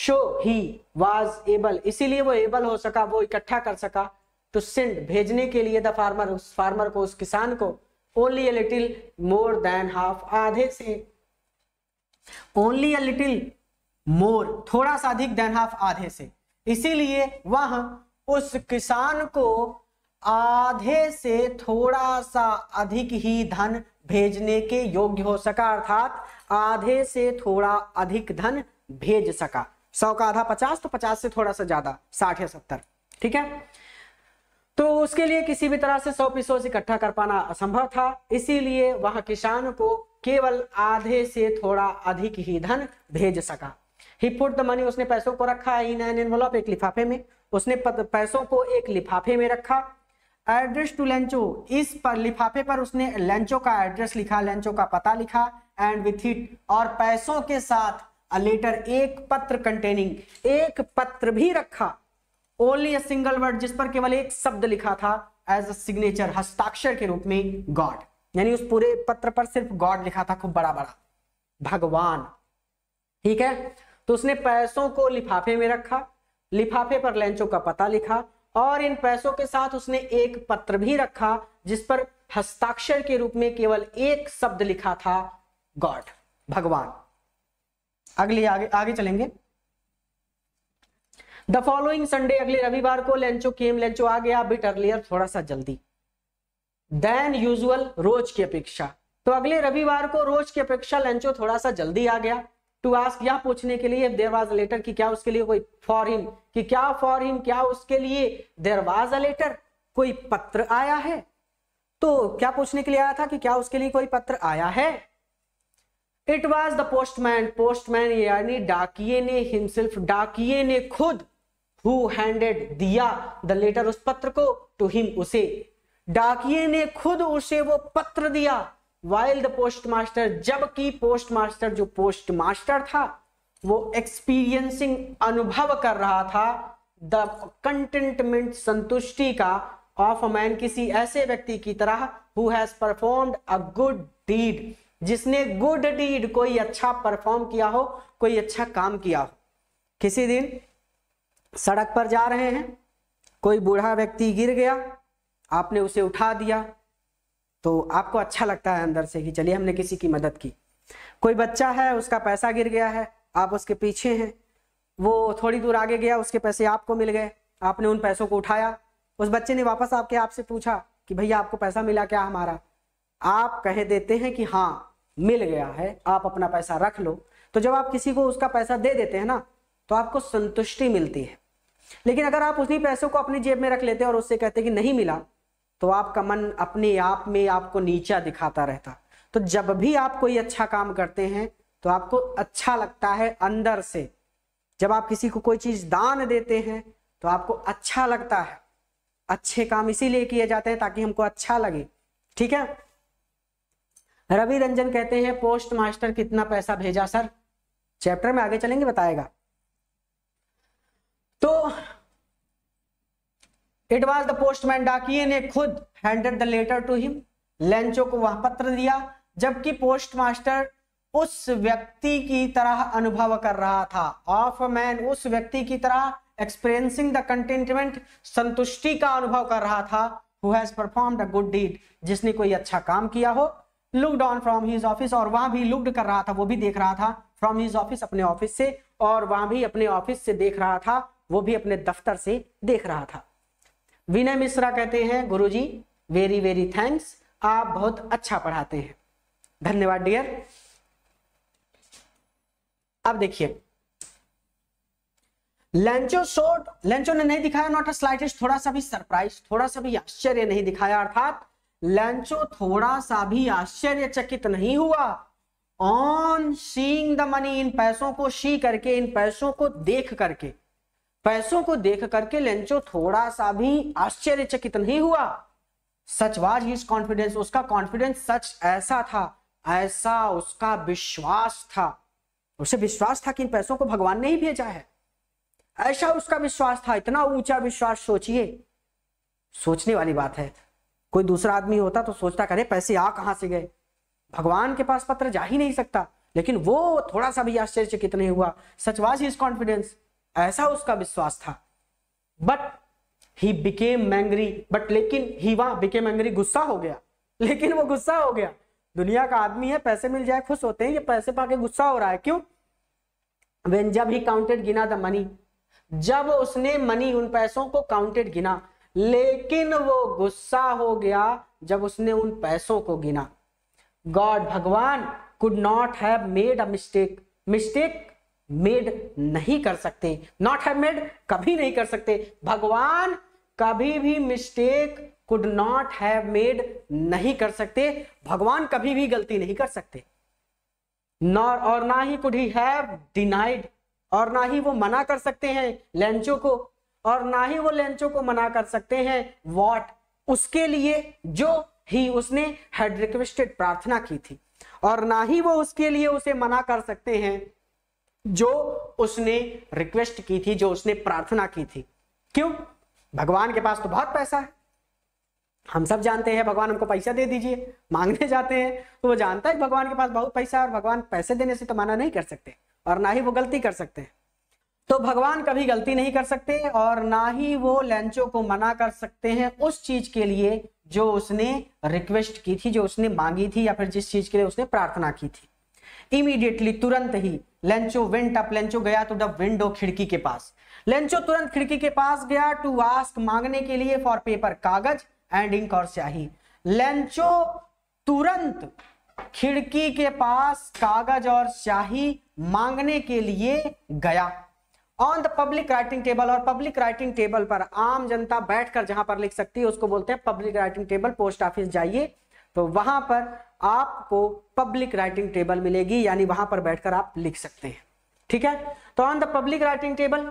शो ही वाज एबल इसीलिए वो एबल हो सका वो इकट्ठा कर सका टू तो सेंड भेजने के लिए द फार्मर उस फार्मर को उस किसान को only a little more than half आधे से ओनली अ लिटिल मोर थोड़ा सा अधिक देन हाफ आधे से इसीलिए वह उस किसान को आधे से थोड़ा सा अधिक ही धन भेजने के योग्य हो सका अर्थात आधे से थोड़ा अधिक धन भेज सका सौ का आधा पचास तो पचास से थोड़ा सा ज्यादा साठ या सत्तर ठीक है तो उसके लिए किसी भी तरह से सौ पीसोस इकट्ठा कर पाना असंभव था इसीलिए वह किसान को केवल आधे से थोड़ा अधिक ही धन भेज सका ही फुट द मनी उसने पैसों को रखा इन एन एनवलप एक लिफाफे में उसने पैसों को एक लिफाफे में रखा एड्रेस टू लेंचो इस पर लिफाफे पर उसने लेंचो का एड्रेस लिखा लेंचो का पता लिखा एंड विथ हिट और पैसों के साथ लेटर एक पत्र कंटेनिंग एक पत्र भी रखा ओनली अ सिंगल वर्ड जिस पर केवल एक शब्द लिखा था एज अ सिग्नेचर हस्ताक्षर के रूप में गॉड यानी उस पूरे पत्र पर सिर्फ गॉड लिखा था खूब बड़ा बड़ा भगवान ठीक है तो उसने पैसों को लिफाफे में रखा लिफाफे पर लेंचो का पता लिखा और इन पैसों के साथ उसने एक पत्र भी रखा जिस पर हस्ताक्षर के रूप में केवल एक शब्द लिखा था गॉड भगवान अगली आगे आगे चलेंगे द फॉलोइंग संडे अगले रविवार को लेंचो केम लेंचो आ गया बिट अर्लियर थोड़ा सा जल्दी देन यूजुअल रोज की अपेक्षा तो अगले रविवार को रोज की अपेक्षा लेंचो थोड़ा सा जल्दी आ गया टू आस्क यह पूछने के लिए देर वाज लेटर की क्या उसके लिए कोई फॉर हिम कि क्या फॉर हिम क्या उसके लिए देर वाज अ लेटर कोई पत्र आया है तो क्या पूछने के लिए आया था कि क्या उसके लिए कोई पत्र आया है it was the postman postman यानी डाकिए ने हिमसेल्फ डाकिए ने खुद हु हैंडेड दिया द लेटर उस पत्र को टू हिम उसे डाकिए ने खुद उसे वो पत्र दिया वाइल्ड पोस्ट मास्टर जबकि पोस्ट मास्टर जो पोस्ट मास्टर था वो एक्सपीरियंसिंग अनुभव कर रहा था द कंटेंटमेंट संतुष्टि का ऑफ अ मैन किसी ऐसे व्यक्ति की तरह who has performed a good deed जिसने गुड डीड कोई अच्छा परफॉर्म किया हो कोई अच्छा काम किया हो किसी दिन सड़क पर जा रहे हैं कोई बूढ़ा व्यक्ति गिर गया आपने उसे उठा दिया तो आपको अच्छा लगता है अंदर से कि चलिए हमने किसी की मदद की कोई बच्चा है उसका पैसा गिर गया है आप उसके पीछे हैं वो थोड़ी दूर आगे गया उसके पैसे आपको मिल गए आपने उन पैसों को उठाया उस बच्चे ने वापस आपके आपसे पूछा कि भैया आपको पैसा मिला क्या हमारा आप कह देते हैं कि हाँ मिल गया है आप अपना पैसा रख लो तो जब आप किसी को उसका पैसा दे देते हैं ना तो आपको संतुष्टि मिलती है लेकिन अगर आप उसी पैसों को अपनी जेब में रख लेते हैं और उससे कहते कि नहीं मिला तो आपका मन अपने आप में आपको नीचा दिखाता रहता तो जब भी आप कोई अच्छा काम करते हैं तो आपको अच्छा लगता है अंदर से जब आप किसी को कोई चीज दान देते हैं तो आपको अच्छा लगता है अच्छे काम इसीलिए किए जाते हैं ताकि हमको अच्छा लगे ठीक है रवि रंजन कहते हैं पोस्ट मास्टर कितना पैसा भेजा सर चैप्टर में आगे चलेंगे बताएगा तो इट वॉज द पोस्टमैन डाकिए ने खुद handed the letter to him Lencho को वह पत्र दिया जबकि पोस्ट मास्टर उस व्यक्ति की तरह अनुभव कर रहा था ऑफ मैन उस व्यक्ति की तरह एक्सपीरियंसिंग द कंटेंटमेंट संतुष्टि का अनुभव कर रहा था who has performed a good deed जिसने कोई अच्छा काम किया हो looked on from his office और वहां भी लुकड कर रहा था वो भी देख रहा था फ्रॉम हिज ऑफिस अपने ऑफिस से और वहां भी अपने ऑफिस से देख रहा था वो भी अपने दफ्तर से देख रहा था विनय मिश्रा कहते हैं गुरुजी वेरी वेरी थैंक्स आप बहुत अच्छा पढ़ाते हैं धन्यवाद डियर अब देखिए लेंचो शोट लेंचो ने नहीं दिखाया नॉट स्लाइटेस्ट थोड़ा सा भी सरप्राइज थोड़ा सा भी आश्चर्य नहीं दिखाया अर्थात लेंचो थोड़ा सा भी आश्चर्यचकित नहीं हुआ ऑन सीइंग द मनी इन पैसों को शी करके इन पैसों को देख करके पैसों को देख करके लेंचो थोड़ा सा भी आश्चर्यचकित नहीं हुआ सच वाज हिज कॉन्फिडेंस उसका कॉन्फिडेंस सच ऐसा था ऐसा उसका विश्वास था उसे विश्वास था कि इन पैसों को भगवान ने ही भेजा है ऐसा उसका विश्वास था इतना ऊंचा विश्वास सोचिए सोचने वाली बात है कोई दूसरा आदमी होता तो सोचता करे पैसे आ कहां से गए भगवान के पास पत्र जा ही नहीं सकता लेकिन वो थोड़ा सा भी आश्चर्यचकित नहीं हुआ सच वाज हिज कॉन्फिडेंस ऐसा उसका विश्वास था but he became angry but लेकिन ही वहां बिकेम एंग्री गुस्सा हो गया लेकिन वो गुस्सा हो गया दुनिया का आदमी है पैसे मिल जाए खुश होते हैं ये पैसे पाके गुस्सा हो रहा है क्यों वेन जब ही काउंटेड गिना द मनी जब उसने मनी उन पैसों को काउंटेड गिना लेकिन वो गुस्सा हो गया जब उसने उन पैसों को गिना गॉड भगवान could not have made a mistake mistake made नहीं कर सकते नॉट हैव मेड कभी नहीं कर सकते भगवान कभी भी mistake could not have made नहीं कर सकते भगवान कभी भी गलती नहीं कर सकते नॉर और ना ही कुड ही हैव डिनाइड और ना ही वो मना कर सकते हैं लेंचो को और ना ही वो लेंचो को मना कर सकते हैं वॉट उसके लिए जो ही उसने हेड रिक्वेस्टेड प्रार्थना की थी और ना ही वो उसके लिए उसे मना कर सकते हैं जो उसने रिक्वेस्ट की थी जो उसने प्रार्थना की थी क्यों भगवान के पास तो बहुत पैसा है हम सब जानते हैं भगवान हमको पैसा दे दीजिए मांगने जाते हैं तो वो जानता है भगवान के पास बहुत पैसा और भगवान पैसे देने से तो मना नहीं कर सकते और ना ही वो गलती कर सकते हैं तो भगवान कभी गलती नहीं कर सकते और ना ही वो लंचों को मना कर सकते हैं उस चीज के लिए जो उसने रिक्वेस्ट की थी जो उसने मांगी थी या फिर जिस चीज के लिए उसने प्रार्थना की थी इमीडिएटली तुरंत ही लेंचो वेंट अप लेंचो गया टू तो द विंडो खिड़की के पास लेंचो तुरंत खिड़की के पास गया टू आस्क मांगने के लिए फॉर पेपर कागज एंड इंक और स्याही लेंचो तुरंत खिड़की के पास कागज और स्याही मांगने के लिए गया on the public writing table और पब्लिक राइटिंग टेबल पर आम जनता बैठकर जहां पर लिख सकती है उसको बोलते हैं public writing table post office जाइए तो वहां पर आपको पब्लिक राइटिंग टेबल मिलेगी यानी वहां पर बैठकर आप लिख सकते हैं ठीक है तो on the public writing table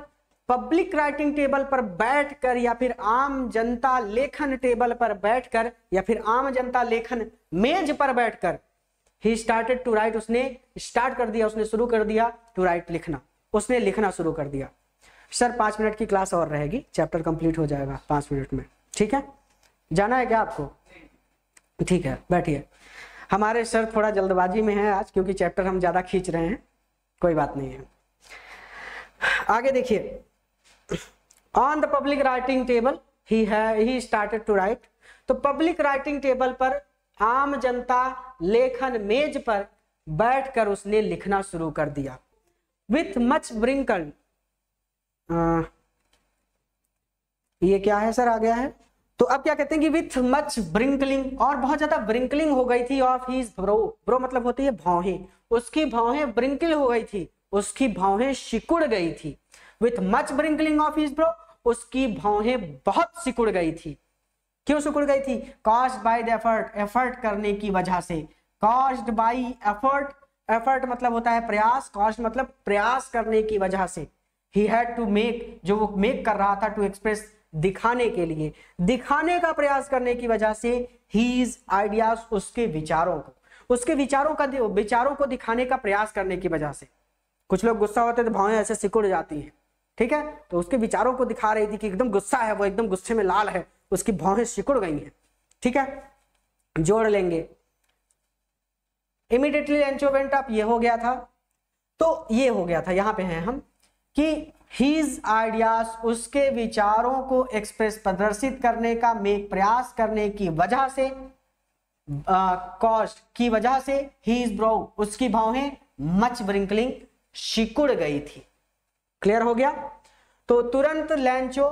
public writing table पर बैठकर या फिर आम जनता लेखन टेबल पर बैठकर या फिर आम जनता लेखन मेज पर बैठकर ही स्टार्टेड टू राइट उसने स्टार्ट कर दिया उसने शुरू कर दिया टू राइट लिखना उसने लिखना शुरू कर दिया सर पांच मिनट की क्लास और रहेगी चैप्टर कंप्लीट हो जाएगा पांच मिनट में ठीक है जाना है क्या आपको ठीक है बैठिए हमारे सर थोड़ा जल्दबाजी में है आज क्योंकि चैप्टर हम ज़्यादा खींच रहे हैं कोई बात नहीं है आगे देखिए on the public writing table ही है ही स्टार्टेड टू राइट तो पब्लिक राइटिंग टेबल पर आम जनता लेखन मेज पर बैठकर उसने लिखना शुरू कर दिया विथ मच ब्रिंकल ये क्या है सर आ गया है तो अब क्या कहते हैं कि विथ मच ब्रिंकलिंग और बहुत ज्यादा ब्रिंकलिंग हो गई थी ऑफ हिज ब्रो ब्रो मतलब होती है भावे उसकी भावे ब्रिंकल हो गई थी उसकी भावे सिकुड़ गई थी with much wrinkling of his brow उसकी भावे बहुत सिकुड़ गई थी क्यों सिकुड़ गई थी caused by the effort effort करने की वजह से कॉस्ट बाई एफर्ट एफर्ट मतलब होता है प्रयास कॉस्ट मतलब प्रयास करने की वजह से ही हैड टू मेक जो वो मेक कर रहा था टू एक्सप्रेस दिखाने के लिए दिखाने का प्रयास करने की वजह से हीज आइडियाज उसके विचारों को उसके विचारों का विचारों को दिखाने का प्रयास करने की वजह से कुछ लोग गुस्सा होते तो भावें ऐसे सिकुड़ जाती है ठीक है तो उसके विचारों को दिखा रही थी कि एकदम गुस्सा है वो एकदम गुस्से में लाल है उसकी भावें सिकुड़ गई हैं ठीक है जोड़ लेंगे इमिडिएटली एंचोवेंट अप ये हो गया था तो ये हो गया था यहां पे हैं हम कि हीज आइडियाज उसके विचारों को एक्सप्रेस प्रदर्शित करने का मेक प्रयास करने की वजह से कॉस्ट की वजह से इज ब्रो उसकी भावें मच ब्रिंकलिंग शिकुड़ गई थी क्लियर हो गया तो तुरंत लैंचो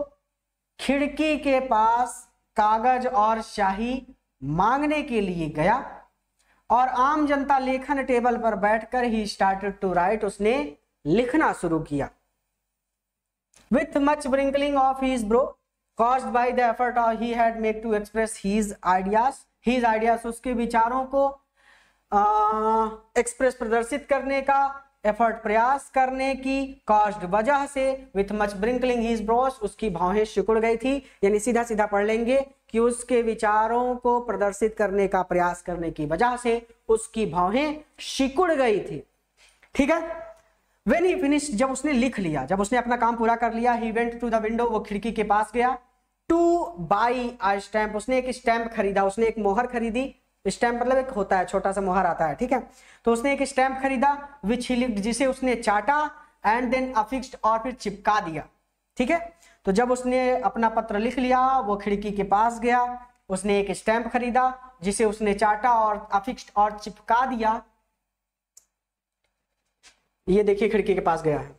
खिड़की के पास कागज और शाही मांगने के लिए गया और आम जनता लेखन टेबल पर बैठकर ही स्टार्टेड टू राइट उसने लिखना शुरू किया with much wrinkling of his brow caused by the effort he had made to express his ideas his ideas उसके विचारों को एक्सप्रेस uh, प्रदर्शित करने का एफर्ट प्रयास करने की कॉस्ट वजह से with much wrinkling his brows उसकी भावें सिकुड़ गई थी यानी सीधा सीधा पढ़ लेंगे कि उसके विचारों को प्रदर्शित करने का प्रयास करने की वजह से उसकी भावें सिकुड़ गई थी ठीक है वेन ही फिनिश जब उसने लिख लिया जब उसने अपना काम पूरा कर लिया he went to the window वो खिड़की के पास गया टू बाई आ स्टैंप उसने एक स्टैंप खरीदा उसने एक मोहर खरीदी स्टैंप मतलब एक होता है छोटा सा मोहर आता है ठीक है तो उसने एक स्टैंप खरीदा विच ही लिफ्ट जिसे उसने चाटा एंड देन अफिक्स्ड और फिर चिपका दिया ठीक है तो जब उसने अपना पत्र लिख लिया वो खिड़की के पास गया उसने एक स्टैंप खरीदा जिसे उसने चाटा और अफिक्स्ड और चिपका दिया ये देखिए खिड़की के पास गया है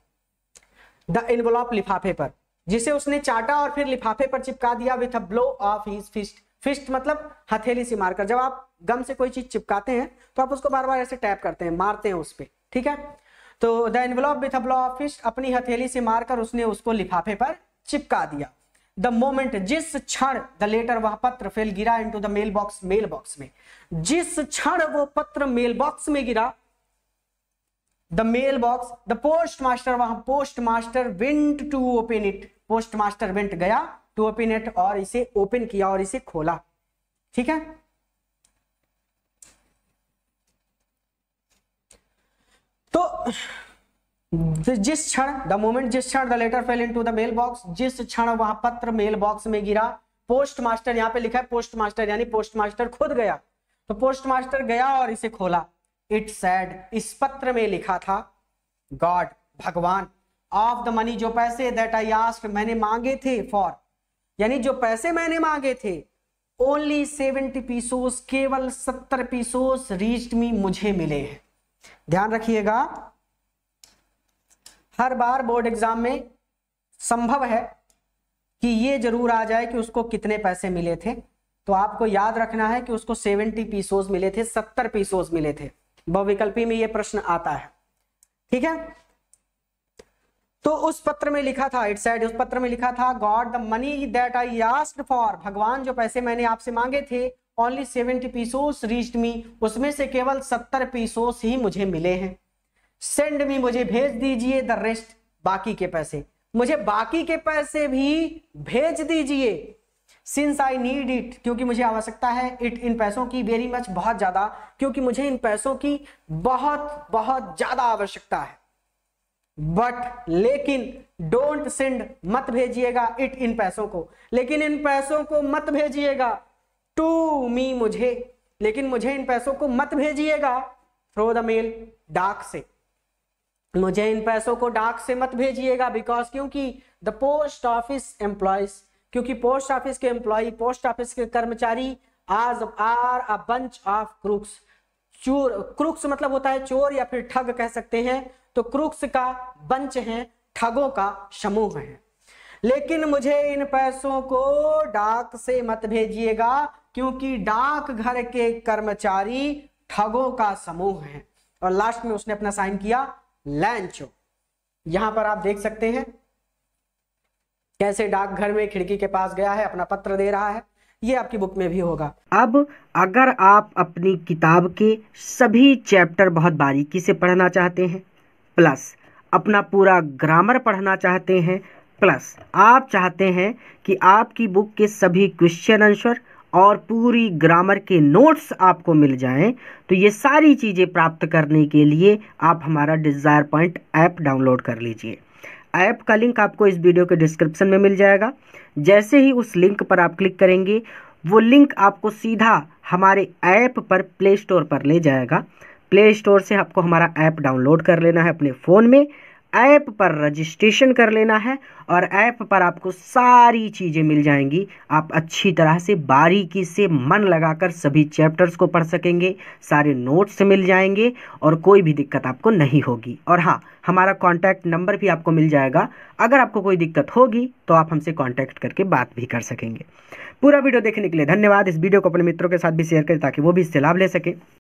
द इनवलॉप लिफाफे पर जिसे उसने चाटा और फिर लिफाफे पर चिपका दिया with a blow of his fist fist मतलब हथेली से मारकर जब आप गम से कोई चीज चिपकाते हैं तो आप उसको बार बार ऐसे टैप करते हैं मारते हैं उस पर ठीक है तो the envelope with a blow of fist अपनी हथेली से मारकर उसने उसको लिफाफे पर चिपका दिया द मोमेंट जिस क्षण द लेटर वह पत्र फेल गिरा into the mailbox mailbox में जिस क्षण वो पत्र मेल बॉक्स में गिरा the mailbox the postmaster वहां postmaster went to open it postmaster went गया टू ओपन इट और इसे ओपन किया और इसे खोला ठीक है तो जिस क्षण द मोमेंट जिस क्षण the letter fell into the mailbox जिस क्षण वहां पत्र मेल बॉक्स में गिरा पोस्ट मास्टर यहां पर लिखा है पोस्ट मास्टर यानी पोस्ट मास्टर खुद गया तो पोस्ट मास्टर गया और इसे खोला इट सैड इस पत्र में लिखा था गॉड भगवान ऑफ द मनी जो पैसे दैट आई आस्क मैंने मांगे थे फॉर यानी जो पैसे मैंने मांगे थे ओनली सेवेंटी पीसोस केवल सत्तर पीसोस रीच मी मुझे मिले हैं ध्यान रखिएगा हर बार बोर्ड एग्जाम में संभव है कि ये जरूर आ जाए कि उसको कितने पैसे मिले थे तो आपको याद रखना है कि उसको सेवेंटी पीसोज मिले थे सत्तर पीसोज मिले थे बहुविकल्पी में यह प्रश्न आता है ठीक है तो उस पत्र में लिखा था इट साइड उस पत्र में लिखा था God the money that I asked for भगवान जो पैसे मैंने आपसे मांगे थे only seventy pesos reach me उसमें से केवल सत्तर पीसोस ही मुझे मिले हैं सेंड मी मुझे भेज दीजिए द रेस्ट बाकी के पैसे मुझे बाकी के पैसे भी भेज दीजिए सिंस आई नीड इट क्योंकि मुझे आवश्यकता है इट इन पैसों की वेरी मच बहुत ज्यादा क्योंकि मुझे इन पैसों की बहुत बहुत ज्यादा आवश्यकता है बट लेकिन डोंट सेंड मत भेजिएगा इट इन पैसों को लेकिन इन पैसों को मत भेजिएगा टू मी मुझे लेकिन मुझे इन पैसों को मत भेजिएगा थ्रो द मेल डाक से मुझे इन पैसों को डाक से मत भेजिएगा बिकॉज क्योंकि द पोस्ट ऑफिस एम्प्लॉयज क्योंकि पोस्ट ऑफिस के एम्प्लॉय पोस्ट ऑफिस के कर्मचारी आज are a bunch of crooks चोर क्रूक्स मतलब होता है चोर या फिर ठग कह सकते हैं तो क्रूक्स का बंच है ठगों का समूह है लेकिन मुझे इन पैसों को डाक से मत भेजिएगा क्योंकि डाक घर के कर्मचारी ठगों का समूह है और लास्ट में उसने अपना साइन किया लैंचो यहां पर आप देख सकते हैं कैसे डाकघर में खिड़की के पास गया है अपना पत्र दे रहा है ये आपकी बुक में भी होगा अब अगर आप अपनी किताब के सभी चैप्टर बहुत बारीकी से पढ़ना चाहते हैं प्लस अपना पूरा ग्रामर पढ़ना चाहते हैं प्लस आप चाहते हैं कि आपकी बुक के सभी क्वेश्चन आंसर और पूरी ग्रामर के नोट्स आपको मिल जाएं तो ये सारी चीज़ें प्राप्त करने के लिए आप हमारा डिज़ायर पॉइंट ऐप डाउनलोड कर लीजिए ऐप का लिंक आपको इस वीडियो के डिस्क्रिप्शन में मिल जाएगा जैसे ही उस लिंक पर आप क्लिक करेंगे वो लिंक आपको सीधा हमारे ऐप पर प्ले स्टोर पर ले जाएगा प्ले स्टोर से आपको हमारा ऐप डाउनलोड कर लेना है अपने फ़ोन में ऐप पर रजिस्ट्रेशन कर लेना है और ऐप पर आपको सारी चीज़ें मिल जाएंगी आप अच्छी तरह से बारीकी से मन लगाकर सभी चैप्टर्स को पढ़ सकेंगे सारे नोट्स मिल जाएंगे और कोई भी दिक्कत आपको नहीं होगी और हाँ हमारा कॉन्टैक्ट नंबर भी आपको मिल जाएगा अगर आपको कोई दिक्कत होगी तो आप हमसे कॉन्टैक्ट करके बात भी कर सकेंगे पूरा वीडियो देखने के लिए धन्यवाद इस वीडियो को अपने मित्रों के साथ भी शेयर करें ताकि वो भी इससे लाभ ले सकें